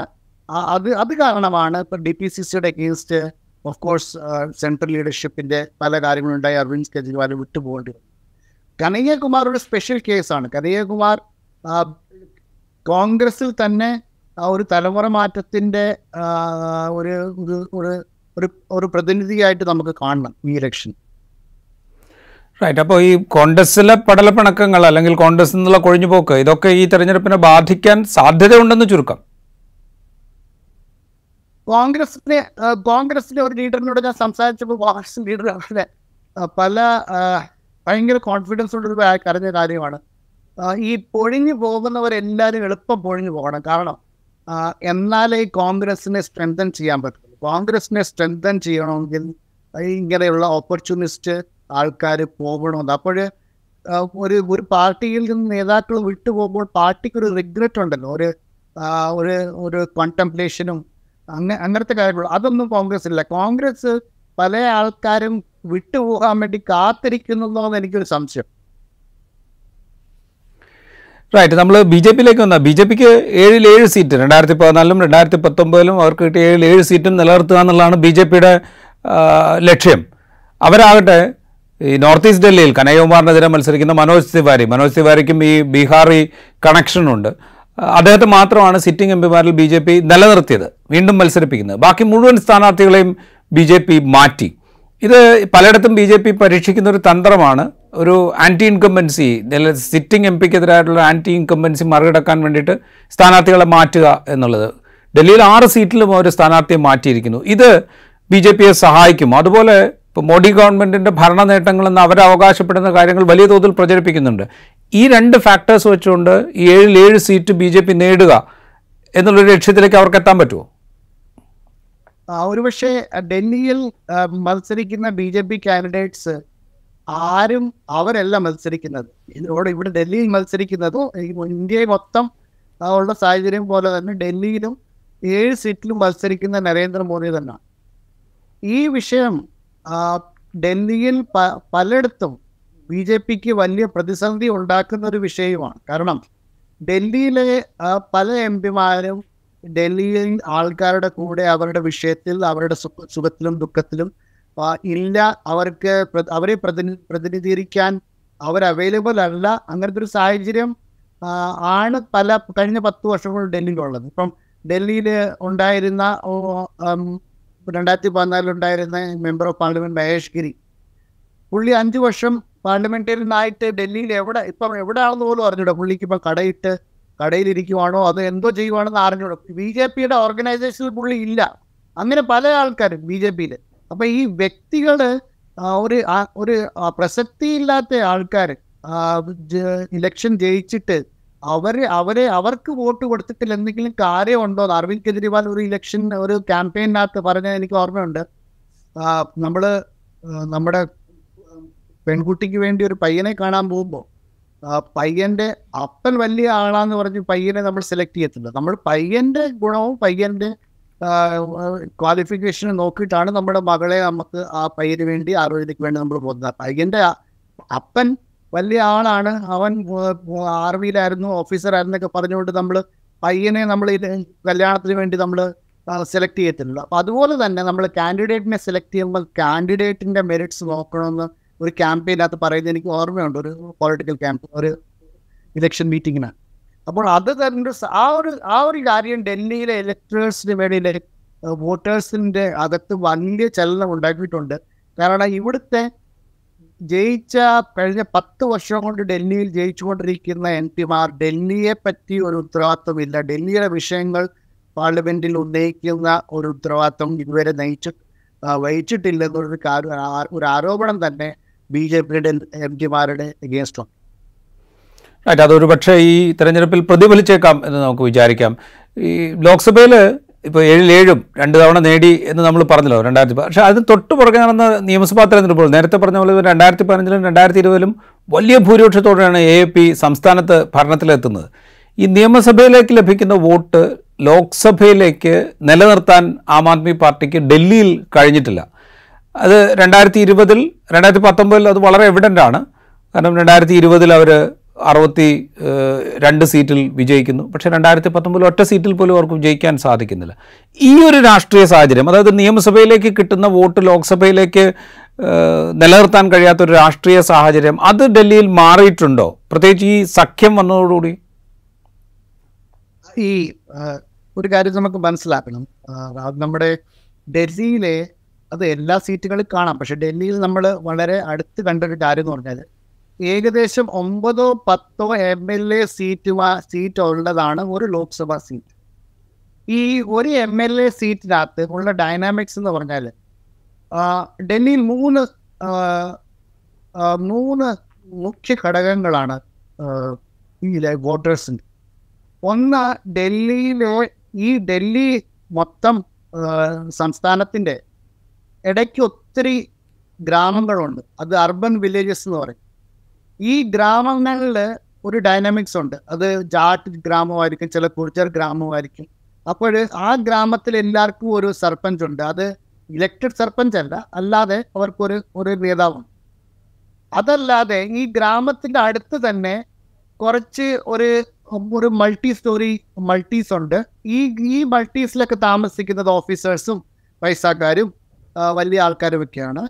അത് അത് കാരണമാണ് ഇപ്പം ഡി പി സി സിയുടെ അഗേൻസ്റ്റ് ഓഫ് കോഴ്സ് സെൻട്രൽ ലീഡർഷിപ്പിൻ്റെ പല കാര്യങ്ങളും ഉണ്ടായി അരവിന്ദ് കെജ്രിവാൾ വിട്ടുപോകേണ്ടി വന്നു ഒരു സ്പെഷ്യൽ കേസാണ് കനയ്യകുമാർ കോൺഗ്രസിൽ തന്നെ ഒരു തലമുറ മാറ്റത്തിൻ്റെ ഒരു ഒരു ഒരു പ്രതിനിധിയായിട്ട് നമുക്ക് കാണണം ഈ ഇലക്ഷൻ റൈറ്റ് അപ്പോൾ ഈ കോൺഗ്രസിലെ പടലപ്പിണക്കങ്ങൾ അല്ലെങ്കിൽ കോൺഗ്രസ് നിന്നുള്ള കൊഴിഞ്ഞുപോക്ക് ഇതൊക്കെ ഈ തെരഞ്ഞെടുപ്പിനെ ബാധിക്കാൻ സാധ്യതയുണ്ടെന്ന് ചുരുക്കം കോൺഗ്രസിനെ കോൺഗ്രസിലെ ഒരു ലീഡറിനോട് ഞാൻ സംസാരിച്ചപ്പോൾ കോൺഗ്രസ് ലീഡർ അവരുടെ പല ഭയങ്കര കോൺഫിഡൻസ് ഉള്ളൊരു കരഞ്ഞ കാര്യമാണ് ഈ പൊഴിഞ്ഞു പോകുന്നവരെല്ലാവരും എളുപ്പം പൊഴിഞ്ഞു പോകണം കാരണം എന്നാലേ കോൺഗ്രസിനെ സ്ട്രെങ്തൻ ചെയ്യാൻ പറ്റുള്ളൂ കോൺഗ്രസിനെ സ്ട്രെങ്തൻ ചെയ്യണമെങ്കിൽ ഇങ്ങനെയുള്ള ഓപ്പർച്യൂണിസ്റ്റ് ആൾക്കാർ പോകണമെന്ന് അപ്പോൾ ഒരു ഒരു പാർട്ടിയിൽ നിന്ന് നേതാക്കൾ വിട്ടുപോകുമ്പോൾ പാർട്ടിക്ക് ഒരു റിഗ്രറ്റ് ഉണ്ടല്ലോ ഒരു ഒരു ഒരു കോൺടംപ്ലേഷനും അങ്ങനെ അങ്ങനത്തെ കാര്യങ്ങളും അതൊന്നും കോൺഗ്രസ് ഇല്ല കോൺഗ്രസ് പല ആൾക്കാരും വിട്ടുപോകാൻ വേണ്ടി കാത്തിരിക്കുന്നു എന്നുള്ളത് എനിക്കൊരു സംശയം റൈറ്റ് നമ്മൾ ബി ജെ പിയിലേക്ക് വന്നാൽ ബി ജെ പിക്ക് ഏഴിൽ ഏഴ് സീറ്റ് രണ്ടായിരത്തി പതിനാലിലും രണ്ടായിരത്തി പത്തൊമ്പതിലും അവർക്ക് കിട്ടിയ ഏഴിൽ ഏഴ് സീറ്റും നിലനിർത്തുക എന്നുള്ളതാണ് ബി ജെ പിയുടെ ലക്ഷ്യം അവരാകട്ടെ ഈ നോർത്ത് ഈസ്റ്റ് ഡൽഹിയിൽ കനയ്യകുമാറിനെതിരെ മത്സരിക്കുന്ന മനോജ് തിവാരി മനോജ് തിവാരിക്കും ഈ ബീഹാറി കണക്ഷനുണ്ട് അദ്ദേഹത്തെ മാത്രമാണ് സിറ്റിംഗ് എം പിമാരിൽ ബി ജെ പി നിലനിർത്തിയത് വീണ്ടും മത്സരിപ്പിക്കുന്നത് ബാക്കി മുഴുവൻ സ്ഥാനാർത്ഥികളെയും ബി ജെ പി മാറ്റി ഇത് പലയിടത്തും ബി ജെ പി പരീക്ഷിക്കുന്ന ഒരു തന്ത്രമാണ് ഒരു ആൻറ്റി ഇൻകമ്പൻസി സിറ്റിംഗ് എം പിക്കെതിരായിട്ടുള്ള ആൻറ്റി ഇൻകമ്പൻസി മറികടക്കാൻ വേണ്ടിയിട്ട് സ്ഥാനാർത്ഥികളെ മാറ്റുക എന്നുള്ളത് ഡൽഹിയിൽ ആറ് സീറ്റിലും അവർ സ്ഥാനാർത്ഥിയെ മാറ്റിയിരിക്കുന്നു ഇത് ബി ജെ പിയെ സഹായിക്കും അതുപോലെ ഇപ്പോൾ മോഡി ഗവൺമെൻറ്റിൻ്റെ ഭരണ നേട്ടങ്ങളെന്ന് അവർ അവകാശപ്പെടുന്ന കാര്യങ്ങൾ വലിയ തോതിൽ പ്രചരിപ്പിക്കുന്നുണ്ട് ഈ രണ്ട് ഫാക്ടേഴ്സ് വെച്ചുകൊണ്ട് ഈ ഏഴിൽ ഏഴ് സീറ്റ് ബി ജെ പി നേടുക എന്നുള്ള ലക്ഷ്യത്തിലേക്ക് അവർക്ക് എത്താൻ പറ്റുമോ ഒരുപക്ഷെ ഡൽഹിയിൽ മത്സരിക്കുന്ന ബി ജെ പി കാൻഡിഡേറ്റ്സ് ആരും അവരല്ല മത്സരിക്കുന്നത് ഇതിനോട് ഇവിടെ ഡൽഹിയിൽ മത്സരിക്കുന്നതോ ഇന്ത്യയെ മൊത്തം ഉള്ള സാഹചര്യം പോലെ തന്നെ ഡൽഹിയിലും ഏഴ് സീറ്റിലും മത്സരിക്കുന്ന നരേന്ദ്രമോദി തന്നെ ഈ വിഷയം ഡൽഹിയിൽ പലയിടത്തും ബി ജെ പിക്ക് വലിയ പ്രതിസന്ധി ഉണ്ടാക്കുന്ന ഒരു വിഷയമാണ് കാരണം ഡൽഹിയിലെ പല എം പിമാരും ഡൽഹിയിൽ ആൾക്കാരുടെ കൂടെ അവരുടെ വിഷയത്തിൽ അവരുടെ സുഖത്തിലും ദുഃഖത്തിലും ഇല്ല അവർക്ക് അവരെ പ്രതിനി പ്രതിനിധീകരിക്കാൻ അവർ അവൈലബിൾ അല്ല അങ്ങനത്തെ ഒരു സാഹചര്യം ആണ് പല കഴിഞ്ഞ പത്ത് വർഷം കൊണ്ട് ഡൽഹിയിലുള്ളത് ഇപ്പം ഡൽഹിയിൽ ഉണ്ടായിരുന്ന രണ്ടായിരത്തി പതിനാലിലുണ്ടായിരുന്ന member of parliament Mahesh Giri പുള്ളി അഞ്ച് വർഷം പാർലമെന്റേറിയനായിട്ട് ഡൽഹിയിൽ എവിടെ ഇപ്പം ആണെന്ന് പോലും അറിഞ്ഞൂടെ പുള്ളിക്ക് ഇപ്പം കടയിട്ട് കടയിലിരിക്കുവാണോ അത് എന്തോ ചെയ്യുവാണെന്ന് അറിഞ്ഞൂടാ ബി ജെ പിയുടെ ഓർഗനൈസേഷനിൽ പുള്ളി ഇല്ല അങ്ങനെ പല ആൾക്കാരും ബി ജെ പിയിൽ അപ്പൊ ഈ വ്യക്തികള് ഒരു ഒരു ഇല്ലാത്ത ആൾക്കാർ ഇലക്ഷൻ ജയിച്ചിട്ട് അവര് അവരെ അവർക്ക് വോട്ട് കൊടുത്തിട്ടില്ല എന്തെങ്കിലും കാര്യമുണ്ടോ അരവിന്ദ് കെജ്രിവാൾ ഒരു ഇലക്ഷൻ ഒരു ക്യാമ്പയിനകത്ത് പറഞ്ഞത് എനിക്ക് ഓർമ്മയുണ്ട് നമ്മള് നമ്മുടെ പെൺകുട്ടിക്ക് വേണ്ടി ഒരു പയ്യനെ കാണാൻ പോകുമ്പോൾ പയ്യന്റെ അപ്പൻ വലിയ ആളാന്ന് പറഞ്ഞ് പയ്യനെ നമ്മൾ സെലക്ട് ചെയ്യത്തില്ല നമ്മൾ പയ്യന്റെ ഗുണവും പയ്യന്റെ ക്വാളിഫിക്കേഷൻ നോക്കിയിട്ടാണ് നമ്മുടെ മകളെ നമുക്ക് ആ പയ്യന് വേണ്ടി ആർമിയിലേക്ക് വേണ്ടി നമ്മൾ പോകുന്നത് പയ്യൻ്റെ അപ്പൻ വലിയ ആളാണ് അവൻ ആർമിയിലായിരുന്നു ഓഫീസറായിരുന്നൊക്കെ പറഞ്ഞുകൊണ്ട് നമ്മൾ പയ്യനെ നമ്മൾ കല്യാണത്തിന് വേണ്ടി നമ്മൾ സെലക്ട് ചെയ്യത്തില്ല അപ്പോൾ അതുപോലെ തന്നെ നമ്മൾ കാൻഡിഡേറ്റിനെ സെലക്ട് ചെയ്യുമ്പോൾ കാൻഡിഡേറ്റിൻ്റെ മെറിറ്റ്സ് നോക്കണമെന്ന് ഒരു ക്യാമ്പയിനകത്ത് പറയുന്നത് എനിക്ക് ഓർമ്മയുണ്ട് ഒരു പൊളിറ്റിക്കൽ ക്യാമ്പ് ഒരു ഇലക്ഷൻ മീറ്റിങ്ങിനാണ് അപ്പോൾ അത് തന്നെ ആ ഒരു ആ ഒരു കാര്യം ഡൽഹിയിലെ ഇലക്ട്രേഴ്സിന് വേണ്ടിയിലെ വോട്ടേഴ്സിൻ്റെ അകത്ത് വലിയ ചലനം ഉണ്ടാക്കിയിട്ടുണ്ട് കാരണം ഇവിടുത്തെ ജയിച്ച കഴിഞ്ഞ പത്ത് വർഷം കൊണ്ട് ഡൽഹിയിൽ ജയിച്ചുകൊണ്ടിരിക്കുന്ന എം പിമാർ ഡൽഹിയെ പറ്റി ഒരു ഉത്തരവാദിത്വമില്ല ഡൽഹിയുടെ വിഷയങ്ങൾ പാർലമെന്റിൽ ഉന്നയിക്കുന്ന ഒരു ഉത്തരവാദിത്വം ഇതുവരെ നയിച്ചു വഹിച്ചിട്ടില്ലെന്നൊരു ഒരു ആരോപണം തന്നെ ബി ജെ പിയുടെ എം പിമാരുടെ എഗേൻസ്റ്റ് റൈറ്റ് അതൊരു പക്ഷേ ഈ തെരഞ്ഞെടുപ്പിൽ പ്രതിഫലിച്ചേക്കാം എന്ന് നമുക്ക് വിചാരിക്കാം ഈ ലോക്സഭയിൽ ഇപ്പോൾ ഏഴിലേഴും രണ്ട് തവണ നേടി എന്ന് നമ്മൾ പറഞ്ഞല്ലോ രണ്ടായിരത്തി പക്ഷേ അതിന് തൊട്ട് പുറകെ നടന്ന നിയമസഭാ തെരഞ്ഞെടുപ്പുകൾ നേരത്തെ പറഞ്ഞ പോലെ രണ്ടായിരത്തി പതിനഞ്ചിലും രണ്ടായിരത്തി ഇരുപതിലും വലിയ ഭൂരിപക്ഷത്തോടെയാണ് എ പി സംസ്ഥാനത്ത് ഭരണത്തിലെത്തുന്നത് ഈ നിയമസഭയിലേക്ക് ലഭിക്കുന്ന വോട്ട് ലോക്സഭയിലേക്ക് നിലനിർത്താൻ ആം ആദ്മി പാർട്ടിക്ക് ഡൽഹിയിൽ കഴിഞ്ഞിട്ടില്ല അത് രണ്ടായിരത്തി ഇരുപതിൽ രണ്ടായിരത്തി പത്തൊമ്പതിൽ അത് വളരെ എവിഡൻ്റ് ആണ് കാരണം രണ്ടായിരത്തി ഇരുപതിൽ അവർ അറുപത്തി രണ്ട് സീറ്റിൽ വിജയിക്കുന്നു പക്ഷേ രണ്ടായിരത്തി പത്തൊമ്പതിൽ ഒറ്റ സീറ്റിൽ പോലും അവർക്ക് വിജയിക്കാൻ സാധിക്കുന്നില്ല ഈ ഒരു രാഷ്ട്രീയ സാഹചര്യം അതായത് നിയമസഭയിലേക്ക് കിട്ടുന്ന വോട്ട് ലോക്സഭയിലേക്ക് നിലനിർത്താൻ കഴിയാത്ത ഒരു രാഷ്ട്രീയ സാഹചര്യം അത് ഡൽഹിയിൽ മാറിയിട്ടുണ്ടോ പ്രത്യേകിച്ച് ഈ സഖ്യം വന്നതോടുകൂടി ഈ ഒരു കാര്യം നമുക്ക് മനസ്സിലാക്കണം നമ്മുടെ ഡൽഹിയിലെ അത് എല്ലാ സീറ്റുകളിൽ കാണാം പക്ഷെ ഡൽഹിയിൽ നമ്മൾ വളരെ അടുത്ത് കണ്ടൊരു കാര്യം എന്ന് പറഞ്ഞാൽ ഏകദേശം ഒമ്പതോ പത്തോ M L A seat seat ഉള്ളതാണ് ഒരു ലോക്സഭാ സീറ്റ് ഈ ഒരു എം എൽ എ സീറ്റിനകത്ത് ഉള്ള ഡൈനാമിക്സ് എന്ന് പറഞ്ഞാൽ ഡൽഹിയിൽ മൂന്ന് മൂന്ന് മുഖ്യ ഘടകങ്ങളാണ് ഈ വോട്ടേഴ്സിന് ഒന്ന് ഡൽഹിയിലെ ഈ ഡൽഹി മൊത്തം സംസ്ഥാനത്തിൻ്റെ ഇടയ്ക്ക് ഒത്തിരി ഗ്രാമങ്ങളുണ്ട് അത് അർബൻ വില്ലേജസ് എന്ന് പറയും ഈ ഗ്രാമങ്ങളിൽ ഒരു ഡൈനാമിക്സ് ഉണ്ട് അത് ജാട്ട് ഗ്രാമമായിരിക്കും ചില കുറിച്ചർ ഗ്രാമമായിരിക്കും അപ്പോൾ ആ ഗ്രാമത്തിൽ എല്ലാവർക്കും ഒരു സർപ്പഞ്ച് ഉണ്ട് അത് ഇലക്ടഡ് സർപ്പഞ്ച് അല്ല അല്ലാതെ അവർക്കൊരു ഒരു നേതാവുണ്ട് അതല്ലാതെ ഈ ഗ്രാമത്തിൻ്റെ അടുത്ത് തന്നെ കുറച്ച് ഒരു ഒരു മൾട്ടി സ്റ്റോറി മൾട്ടീസ് ഉണ്ട് ഈ ഈ മൾട്ടീസിലൊക്കെ താമസിക്കുന്നത് ഓഫീസേഴ്സും പൈസക്കാരും വലിയ ആൾക്കാരും ഒക്കെയാണ്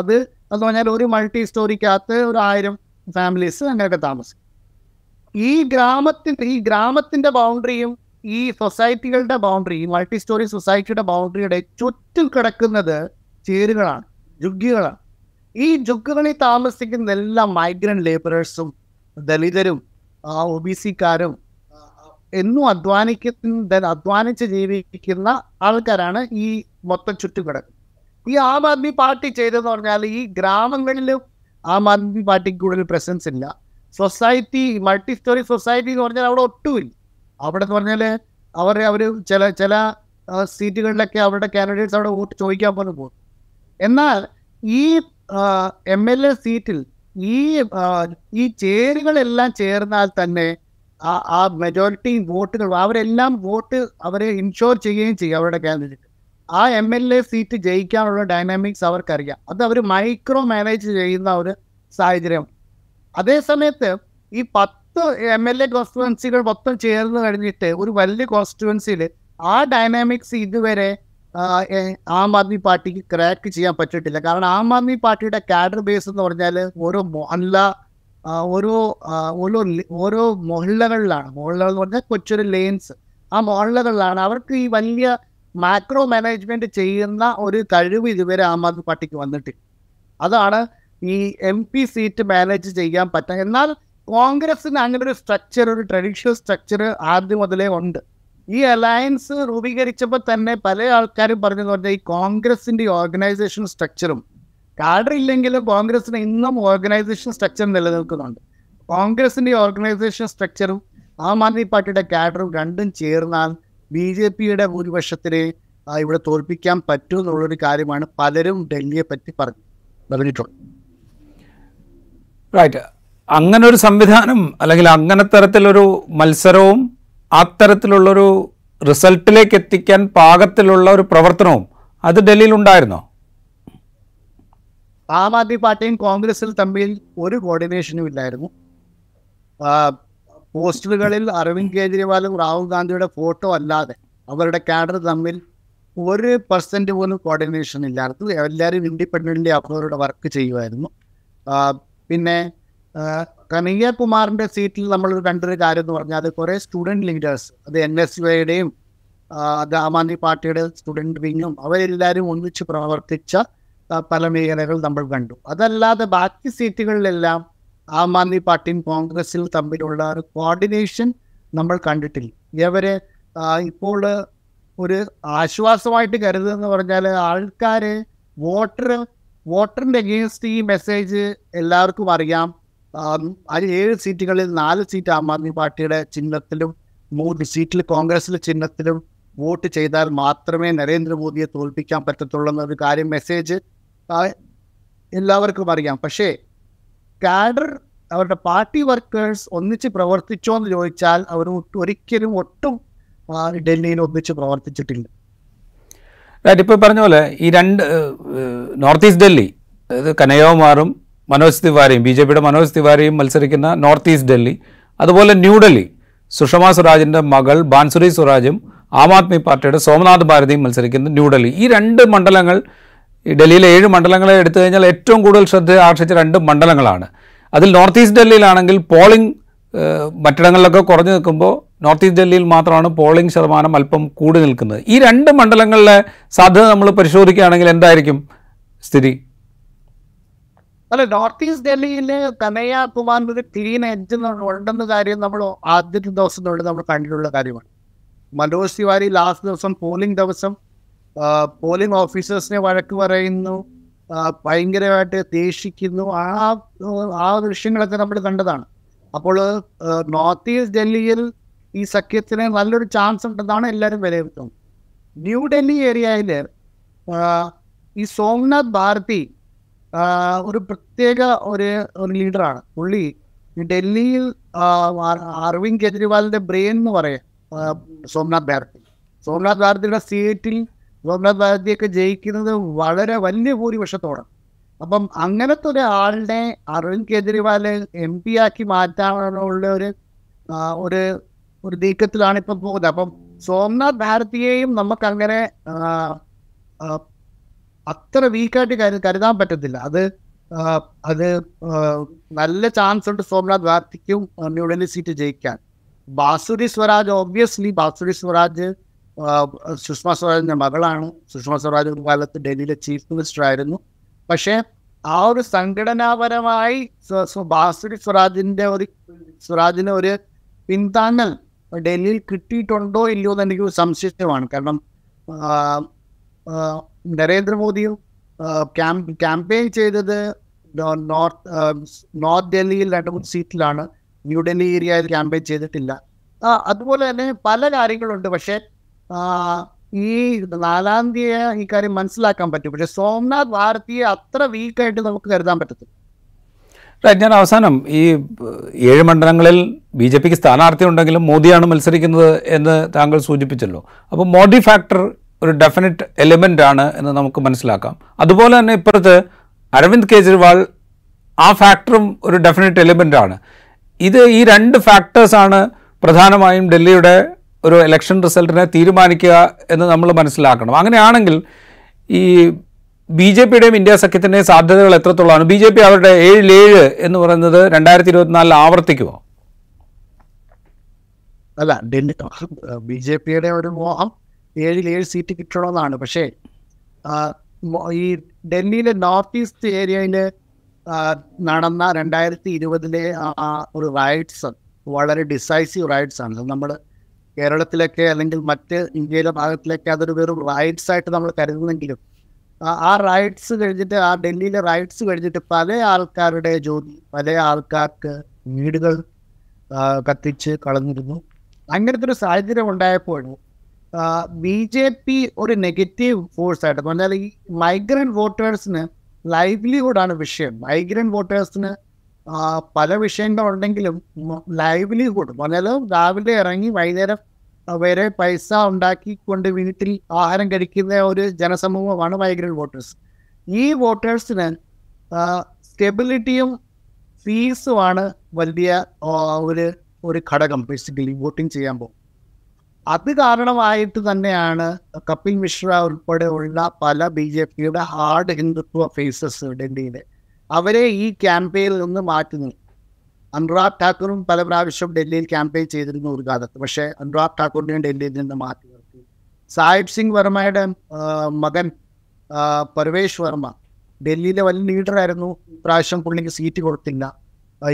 അത് എന്ന് പറഞ്ഞാൽ ഒരു മൾട്ടി സ്റ്റോറിക്കകത്ത് ഒരു ആയിരം ഫാമിലീസ് അങ്ങനെയൊക്കെ താമസിക്കും ഈ ഗ്രാമത്തിൻ്റെ ഈ ഗ്രാമത്തിൻ്റെ ബൗണ്ടറിയും ഈ സൊസൈറ്റികളുടെ ബൗണ്ടറി മൾട്ടി സ്റ്റോറി സൊസൈറ്റിയുടെ ബൗണ്ടറിയുടെ ചുറ്റും കിടക്കുന്നത് ചേരുകളാണ് ജുഗ്ഗികളാണ് ഈ ജുഗ്ഗുകളിൽ താമസിക്കുന്ന എല്ലാ മൈഗ്രൻ്റ് ലേബറേഴ്സും ദളിതരും ഒ ബി സിക്കാരും എന്നും അധ്വാനിക്കുന്ന അധ്വാനിച്ച് ജീവിക്കുന്ന ആൾക്കാരാണ് ഈ മൊത്തം ചുറ്റും കിടക്കുന്നത് ഈ ആം ആദ്മി പാർട്ടി ചെയ്തതെന്ന് പറഞ്ഞാൽ ഈ ഗ്രാമങ്ങളിലും ആം ആദ്മി പാർട്ടിക്ക് കൂടുതൽ പ്രസൻസ് ഇല്ല സൊസൈറ്റി മൾട്ടി സ്റ്റോറി സൊസൈറ്റി എന്ന് പറഞ്ഞാൽ അവിടെ ഒട്ടുമില്ല അവിടെ എന്ന് പറഞ്ഞാൽ അവർ അവർ ചില ചില സീറ്റുകളിലൊക്കെ അവരുടെ കാൻഡിഡേറ്റ്സ് അവിടെ വോട്ട് ചോദിക്കാൻ പോലും പോകും എന്നാൽ ഈ എം എൽ എ സീറ്റിൽ ഈ ഈ ചേരുകളെല്ലാം ചേർന്നാൽ തന്നെ ആ മെജോറിറ്റി വോട്ടുകൾ അവരെല്ലാം വോട്ട് അവരെ ഇൻഷുർ ചെയ്യുകയും ചെയ്യും അവരുടെ കാൻഡിഡേറ്റ് ആ എം എൽ എ സീറ്റ് ജയിക്കാനുള്ള ഡൈനാമിക്സ് അവർക്കറിയാം അത് അവർ മൈക്രോ മാനേജ് ചെയ്യുന്ന ഒരു സാഹചര്യം അതേസമയത്ത് ഈ പത്ത് എം എൽ എ കോൺസ്റ്റുവൻസികൾ മൊത്തം ചേർന്ന് കഴിഞ്ഞിട്ട് ഒരു വലിയ കോൺസ്റ്റുവൻസിയിൽ ആ ഡൈനാമിക്സ് ഇതുവരെ ആം ആദ്മി പാർട്ടിക്ക് ക്രാക്ക് ചെയ്യാൻ പറ്റിയിട്ടില്ല കാരണം ആം ആദ്മി പാർട്ടിയുടെ കാഡർ ബേസ് എന്ന് പറഞ്ഞാൽ ഓരോ മൊഹല്ല ഓരോ ഓരോ ഓരോ മൊഹല്ലകളിലാണ് മൊഹല്ലകൾ എന്ന് പറഞ്ഞാൽ കൊച്ചൊരു ലെയിൻസ് ആ മൊഹല്ലകളിലാണ് അവർക്ക് ഈ വലിയ മാക്രോ മാനേജ്മെന്റ് ചെയ്യുന്ന ഒരു കഴിവ് ഇതുവരെ ആം ആദ്മി പാർട്ടിക്ക് വന്നിട്ടില്ല അതാണ് ഈ എം പി സീറ്റ് മാനേജ് ചെയ്യാൻ പറ്റുക എന്നാൽ കോൺഗ്രസിന് അങ്ങനെ ഒരു സ്ട്രക്ചർ ഒരു ട്രഡീഷണൽ സ്ട്രക്ചർ ആദ്യം മുതലേ ഉണ്ട് ഈ അലയൻസ് രൂപീകരിച്ചപ്പോൾ തന്നെ പല ആൾക്കാരും പറഞ്ഞെന്ന് പറഞ്ഞാൽ ഈ കോൺഗ്രസിൻ്റെ ഓർഗനൈസേഷൻ സ്ട്രക്ചറും കാഡർ ഇല്ലെങ്കിലും കോൺഗ്രസിന് ഇന്നും ഓർഗനൈസേഷൻ സ്ട്രക്ചർ നിലനിൽക്കുന്നുണ്ട് കോൺഗ്രസിൻ്റെ ഓർഗനൈസേഷൻ സ്ട്രക്ചറും ആം ആദ്മി പാർട്ടിയുടെ കാഡറും രണ്ടും ചേർന്നാണ് ബി ജെ പിയുടെ ഭൂരിപക്ഷത്തിനെ ഇവിടെ തോൽപ്പിക്കാൻ പറ്റും എന്നുള്ളൊരു കാര്യമാണ് പലരും ഡൽഹിയെ പറ്റി പറഞ്ഞു പറഞ്ഞിട്ടുള്ളത് റൈറ്റ് അങ്ങനെ ഒരു സംവിധാനം അല്ലെങ്കിൽ അങ്ങനെ തരത്തിലൊരു മത്സരവും അത്തരത്തിലുള്ളൊരു റിസൾട്ടിലേക്ക് എത്തിക്കാൻ പാകത്തിലുള്ള ഒരു പ്രവർത്തനവും അത് ഡൽഹിയിൽ ഉണ്ടായിരുന്നോ ആം ആദ്മി പാർട്ടിയും കോൺഗ്രസിൽ തമ്മിൽ ഒരു കോർഡിനേഷനും ഇല്ലായിരുന്നു പോസ്റ്ററുകളിൽ അരവിന്ദ് കെജ്രിവാലും രാഹുൽ ഗാന്ധിയുടെ ഫോട്ടോ അല്ലാതെ അവരുടെ കാഡർ തമ്മിൽ ഒരു പെർസെന്റ് പോലും കോർഡിനേഷൻ ഇല്ലായിരുന്നു എല്ലാവരും ഇൻഡിപെൻഡൻ്റ് അവരുടെ വർക്ക് ചെയ്യുമായിരുന്നു പിന്നെ കനയ്യകുമാറിൻ്റെ സീറ്റിൽ നമ്മൾ കണ്ടൊരു കാര്യം എന്ന് പറഞ്ഞാൽ കുറേ സ്റ്റുഡൻറ് ലീഡേഴ്സ് അത് എൻ എസ് യുയുടെയും അത് ആം ആദ്മി പാർട്ടിയുടെ സ്റ്റുഡൻറ് വിങ്ങും അവരെല്ലാവരും ഒന്നിച്ച് പ്രവർത്തിച്ച പല മേഖലകൾ നമ്മൾ കണ്ടു അതല്ലാതെ ബാക്കി സീറ്റുകളിലെല്ലാം ആം ആദ്മി പാർട്ടിയും കോൺഗ്രസിൽ തമ്മിലുള്ള ഒരു കോർഡിനേഷൻ നമ്മൾ കണ്ടിട്ടില്ല ഇവര് ഇപ്പോൾ ഒരു ആശ്വാസമായിട്ട് കരുതെന്ന് എന്ന് പറഞ്ഞാൽ ആൾക്കാർ വോട്ടർ വോട്ടറിൻ്റെ അഗേൻസ്റ്റ് ഈ മെസ്സേജ് എല്ലാവർക്കും അറിയാം അതിൽ ഏഴ് സീറ്റുകളിൽ നാല് സീറ്റ് ആം ആദ്മി പാർട്ടിയുടെ ചിഹ്നത്തിലും മൂന്ന് സീറ്റിൽ കോൺഗ്രസിലെ ചിഹ്നത്തിലും വോട്ട് ചെയ്താൽ മാത്രമേ നരേന്ദ്രമോദിയെ തോൽപ്പിക്കാൻ പറ്റത്തുള്ളൂ എന്നൊരു കാര്യം മെസ്സേജ് എല്ലാവർക്കും അറിയാം പക്ഷേ കാഡർ അവരുടെ പാർട്ടി വർക്കേഴ്സ് ഒന്നിച്ച് പ്രവർത്തിച്ചോ എന്ന് ചോദിച്ചാൽ അവർ ഒരിക്കലും ഒട്ടും ഡൽഹിയിൽ ഒന്നിച്ച് പ്രവർത്തിച്ചിട്ടില്ല ഇപ്പോൾ പറഞ്ഞ പോലെ ഈ രണ്ട് നോർത്ത് ഈസ്റ്റ് ഡൽഹി അതായത് കനയോമാറും മനോജ് തിവാരിയും ബി ജെ പിയുടെ മനോജ് തിവാരിയും മത്സരിക്കുന്ന നോർത്ത് ഈസ്റ്റ് ഡൽഹി അതുപോലെ ന്യൂഡൽഹി സുഷമ സ്വരാജിൻ്റെ മകൾ ബാൻസുരി സ്വരാജും ആം ആദ്മി പാർട്ടിയുടെ സോമനാഥ് ഭാരതിയും മത്സരിക്കുന്ന ന്യൂഡൽഹി ഈ രണ്ട് മണ്ഡലങ്ങൾ ഈ ഡൽഹിയിലെ ഏഴ് മണ്ഡലങ്ങളെ എടുത്തു കഴിഞ്ഞാൽ ഏറ്റവും കൂടുതൽ ശ്രദ്ധ ആകർഷിച്ച രണ്ട് മണ്ഡലങ്ങളാണ് അതിൽ നോർത്ത് ഈസ്റ്റ് ഡൽഹിയിലാണെങ്കിൽ പോളിംഗ് മറ്റിടങ്ങളിലൊക്കെ കുറഞ്ഞു നിൽക്കുമ്പോൾ നോർത്ത് ഈസ്റ്റ് ഡൽഹിയിൽ മാത്രമാണ് പോളിംഗ് ശതമാനം അല്പം കൂടി നിൽക്കുന്നത് ഈ രണ്ട് മണ്ഡലങ്ങളിലെ സാധ്യത നമ്മൾ പരിശോധിക്കുകയാണെങ്കിൽ എന്തായിരിക്കും സ്ഥിതി അല്ല നോർത്ത് ഈസ്റ്റ് ഡൽഹിയിൽ കനയ്യകുമാറിന് ഒരു ക്ലീൻ എഡ്ജ് ഉണ്ടെന്ന കാര്യം നമ്മൾ ആദ്യത്തെ ദിവസം തൊട്ട് നമ്മൾ കണ്ടിട്ടുള്ള കാര്യമാണ് മനോജ് തിവാരി ലാസ്റ്റ് ദിവസം പോളിംഗ് ദിവസം പോളിംഗ് ഓഫീസേഴ്സിനെ വഴക്ക് പറയുന്നു ഭയങ്കരമായിട്ട് ദേഷിക്കുന്നു ആ ആ ദൃശ്യങ്ങളൊക്കെ നമ്മൾ കണ്ടതാണ് അപ്പോൾ നോർത്ത് ഈസ്റ്റ് ഡൽഹിയിൽ ഈ സഖ്യത്തിന് നല്ലൊരു ചാൻസ് ഉണ്ടെന്നാണ് എല്ലാവരും വിലയിരുത്തുന്നത് ന്യൂഡൽഹി ഏരിയയിൽ ഈ സോംനാഥ് ഭാരതി ഒരു പ്രത്യേക ഒരു ഒരു ലീഡറാണ് പുള്ളി ഡൽഹിയിൽ അരവിന്ദ് കെജ്രിവാളിൻ്റെ ബ്രെയിൻ എന്ന് പറയാം സോംനാഥ് ഭാരതി സോംനാഥ് ഭാരതിയുടെ സീറ്റിൽ ഗോപിനാഥ് ബാനർജിയൊക്കെ ജയിക്കുന്നത് വളരെ വലിയ ഭൂരിപക്ഷത്തോടെ അപ്പം അങ്ങനത്തെ ഒരാളിനെ അരവിന്ദ് കെജ്രിവാൽ എം പി ആക്കി മാറ്റാനുള്ള ഒരു ഒരു ഒരു നീക്കത്തിലാണ് ഇപ്പം പോകുന്നത് അപ്പം സോംനാഥ് ഭാരതിയെയും നമുക്കങ്ങനെ അത്ര വീക്കായിട്ട് കരു കരുതാൻ പറ്റത്തില്ല അത് അത് നല്ല ചാൻസ് ഉണ്ട് സോംനാഥ് ഭാരതിക്കും ന്യൂഡൽഹി സീറ്റ് ജയിക്കാൻ ബാസുരി സ്വരാജ് ഓബിയസ്ലി ബാസുരി സ്വരാജ് സുഷമ സ്വരാജിന്റെ മകളാണ് സുഷമ സ്വരാജ് ഒരു കാലത്ത് ഡൽഹിയിലെ ചീഫ് മിനിസ്റ്റർ ആയിരുന്നു പക്ഷേ ആ ഒരു സംഘടനാപരമായി ബാസുരി സ്വരാജിന്റെ ഒരു സ്വരാജിന് ഒരു പിന്താങ്ങൽ ഡൽഹിയിൽ കിട്ടിയിട്ടുണ്ടോ ഇല്ലയോ എന്ന് എനിക്ക് സംശയമാണ് കാരണം നരേന്ദ്രമോദിയും ക്യാമ്പയിൻ ചെയ്തത് നോർത്ത് നോർത്ത് ഡൽഹിയിൽ രണ്ട് മൂന്ന് സീറ്റിലാണ് ന്യൂഡൽഹി ഏരിയയിൽ ക്യാമ്പയിൻ ചെയ്തിട്ടില്ല അതുപോലെ തന്നെ പല കാര്യങ്ങളുണ്ട് പക്ഷേ ഈ നാലാം തീയതി ഈ കാര്യം മനസ്സിലാക്കാൻ പറ്റും പക്ഷെ സോംനാഥ് വാർത്തയെ അത്ര വീക്കായിട്ട് നമുക്ക് കരുതാൻ പറ്റത്തില്ല ഞാൻ അവസാനം ഈ ഏഴ് മണ്ഡലങ്ങളിൽ ബി ജെ പിക്ക് സ്ഥാനാർത്ഥി ഉണ്ടെങ്കിലും മോദിയാണ് മത്സരിക്കുന്നത് എന്ന് താങ്കൾ സൂചിപ്പിച്ചല്ലോ അപ്പോൾ മോഡി ഫാക്ടർ ഒരു ഡെഫിനറ്റ് എലിമെൻ്റ് ആണ് എന്ന് നമുക്ക് മനസ്സിലാക്കാം അതുപോലെ തന്നെ ഇപ്പോഴത്ത് അരവിന്ദ് കെജ്രിവാൾ ആ ഫാക്ടറും ഒരു ഡെഫിനറ്റ് എലിമെൻ്റ് ആണ് ഇത് ഈ രണ്ട് ഫാക്ടേഴ്സാണ് പ്രധാനമായും ഡൽഹിയുടെ ഒരു ഇലക്ഷൻ റിസൾട്ടിനെ തീരുമാനിക്കുക എന്ന് നമ്മൾ മനസ്സിലാക്കണം അങ്ങനെയാണെങ്കിൽ ഈ ബി ജെ പിയുടെയും ഇന്ത്യ സഖ്യത്തിൻ്റെയും സാധ്യതകൾ എത്രത്തോളമാണ് ബി ജെ പി അവരുടെ ഏഴിലേഴ് എന്ന് പറയുന്നത് രണ്ടായിരത്തി ഇരുപത്തിനാലിൽ ആവർത്തിക്കുമോ അല്ല ബി ജെ പിയുടെ ഒരു മോഹം ഏഴിൽ ഏഴ് സീറ്റ് കിട്ടണമെന്നാണ് പക്ഷേ ഈ ഡൽഹിയിലെ നോർത്ത് ഈസ്റ്റ് ഏരിയയിൽ നടന്ന രണ്ടായിരത്തി ഇരുപതിലെ ആ ഒരു റൈഡ്സ് വളരെ ഡിസൈസീവ് റൈഡ്സ് ആണ് നമ്മൾ കേരളത്തിലൊക്കെ അല്ലെങ്കിൽ മറ്റ് ഇന്ത്യയിലെ ഭാഗത്തിലൊക്കെ അതൊരു വെറും റൈറ്റ്സ് ആയിട്ട് നമ്മൾ കരുതുന്നെങ്കിലും ആ റൈറ്റ്സ് കഴിഞ്ഞിട്ട് ആ ഡൽഹിയിലെ റൈറ്റ്സ് കഴിഞ്ഞിട്ട് പല ആൾക്കാരുടെ ജോലി പല ആൾക്കാർക്ക് വീടുകൾ കത്തിച്ച് കളഞ്ഞിരുന്നു അങ്ങനത്തെ ഒരു സാഹചര്യം ഉണ്ടായപ്പോൾ ബി ജെ പി ഒരു നെഗറ്റീവ് ഫോഴ്സ് ആയിട്ട് പറഞ്ഞാൽ ഈ മൈഗ്രൻ്റ് വോട്ടേഴ്സിന് ലൈവ്ലിഹുഡാണ് വിഷയം മൈഗ്രൻ്റ് വോട്ടേഴ്സിന് പല വിഷയങ്ങൾ ഉണ്ടെങ്കിലും ലൈവ്ലിഹുഡ് മുതല് രാവിലെ ഇറങ്ങി വൈകുന്നേരം വരെ പൈസ ഉണ്ടാക്കിക്കൊണ്ട് വീട്ടിൽ ആഹാരം കഴിക്കുന്ന ഒരു ജനസമൂഹമാണ് മൈഗ്രൻ്റ് വോട്ടേഴ്സ് ഈ വോട്ടേഴ്സിന് സ്റ്റെബിലിറ്റിയും ഫീസുമാണ് വലിയ ഒരു ഒരു ഘടകം ബേസിക്കലി വോട്ടിംഗ് ചെയ്യാൻ പോകും അത് കാരണമായിട്ട് തന്നെയാണ് കപിൽ മിശ്ര ഉൾപ്പെടെയുള്ള പല ബി ജെ പിയുടെ ഹാർഡ് ഹിന്ദുത്വ ഫേസസ് ഡൽഹിയിലെ അവരെ ഈ ക്യാമ്പയിനിൽ നിന്ന് മാറ്റുന്നു അനുരാഗ് ഠാക്കൂറും പല പ്രാവശ്യം ഡൽഹിയിൽ ക്യാമ്പയിൻ ചെയ്തിരുന്നു ഒരു കാലത്ത് പക്ഷേ അനുരാഗ് ഠാക്കൂറിനെ ഡൽഹിയിൽ നിന്ന് മാറ്റി നിർത്തി സാഹിബ് സിംഗ് വർമ്മയുടെ മകൻ പർവേഷ് വർമ്മ ഡൽഹിയിലെ വലിയ ലീഡറായിരുന്നു ഇപ്രാവശ്യം പുള്ളിക്ക് സീറ്റ് കൊടുത്തില്ല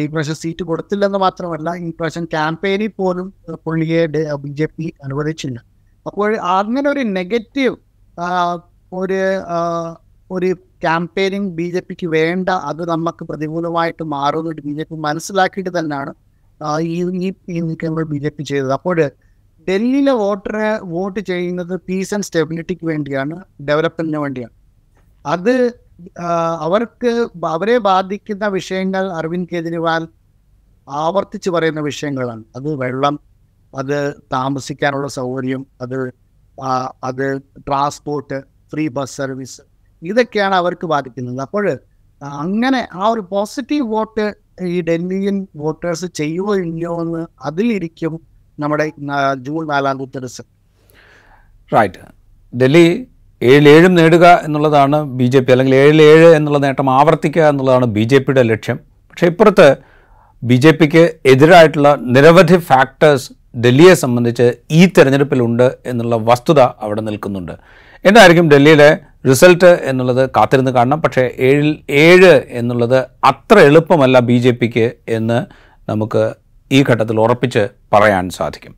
ഈ പ്രാവശ്യം സീറ്റ് കൊടുത്തില്ലെന്ന് മാത്രമല്ല ഈ പ്രാവശ്യം ക്യാമ്പയിനിൽ പോലും പുള്ളിയെ ബി ജെ പി അനുവദിച്ചില്ല അപ്പോൾ അങ്ങനെ ഒരു നെഗറ്റീവ് ഒരു ഒരു ക്യാമ്പയിനിങ് ബി ജെ പിക്ക് വേണ്ട അത് നമുക്ക് പ്രതികൂലമായിട്ട് മാറുമെന്നിട്ട് ബി ജെ പി മനസ്സിലാക്കിയിട്ട് തന്നെയാണ് ഈ ഈ നീക്കങ്ങൾ ബി ജെ പി ചെയ്തത് അപ്പോൾ ഡൽഹിയിലെ വോട്ടറെ വോട്ട് ചെയ്യുന്നത് പീസ് ആൻഡ് സ്റ്റെബിലിറ്റിക്ക് വേണ്ടിയാണ് ഡെവലപ്മെന്റിന് വേണ്ടിയാണ് അത് അവർക്ക് അവരെ ബാധിക്കുന്ന വിഷയങ്ങൾ അരവിന്ദ് കെജ്രിവാൾ ആവർത്തിച്ച് പറയുന്ന വിഷയങ്ങളാണ് അത് വെള്ളം അത് താമസിക്കാനുള്ള സൗകര്യം അത് അത് ട്രാൻസ്പോർട്ട് ഫ്രീ ബസ് സർവീസ് ഇതൊക്കെയാണ് അവർക്ക് ബാധിക്കുന്നത് അപ്പോൾ അങ്ങനെ ആ ഒരു പോസിറ്റീവ് വോട്ട് ഈ ഡൽഹിയൻ വോട്ടേഴ്സ് ചെയ്യുമോ ഇല്ലയോ എന്ന് അതിലിരിക്കും നമ്മുടെ ജൂൺ നാലാം തീയതി റൈറ്റ് ഡൽഹി ഏഴിലേഴും നേടുക എന്നുള്ളതാണ് ബി ജെ പി അല്ലെങ്കിൽ ഏഴിൽ എന്നുള്ള നേട്ടം ആവർത്തിക്കുക എന്നുള്ളതാണ് ബി ജെ പിയുടെ ലക്ഷ്യം പക്ഷേ ഇപ്പുറത്ത് ബി ജെ പിക്ക് എതിരായിട്ടുള്ള നിരവധി ഫാക്ടേഴ്സ് ഡൽഹിയെ സംബന്ധിച്ച് ഈ തെരഞ്ഞെടുപ്പിലുണ്ട് എന്നുള്ള വസ്തുത അവിടെ നിൽക്കുന്നുണ്ട് എന്തായിരിക്കും ഡൽഹിയിലെ റിസൾട്ട് എന്നുള്ളത് കാത്തിരുന്ന് കാണണം പക്ഷേ ഏഴിൽ ഏഴ് എന്നുള്ളത് അത്ര എളുപ്പമല്ല ബി ജെ പിക്ക് എന്ന് നമുക്ക് ഈ ഘട്ടത്തിൽ ഉറപ്പിച്ച് പറയാൻ സാധിക്കും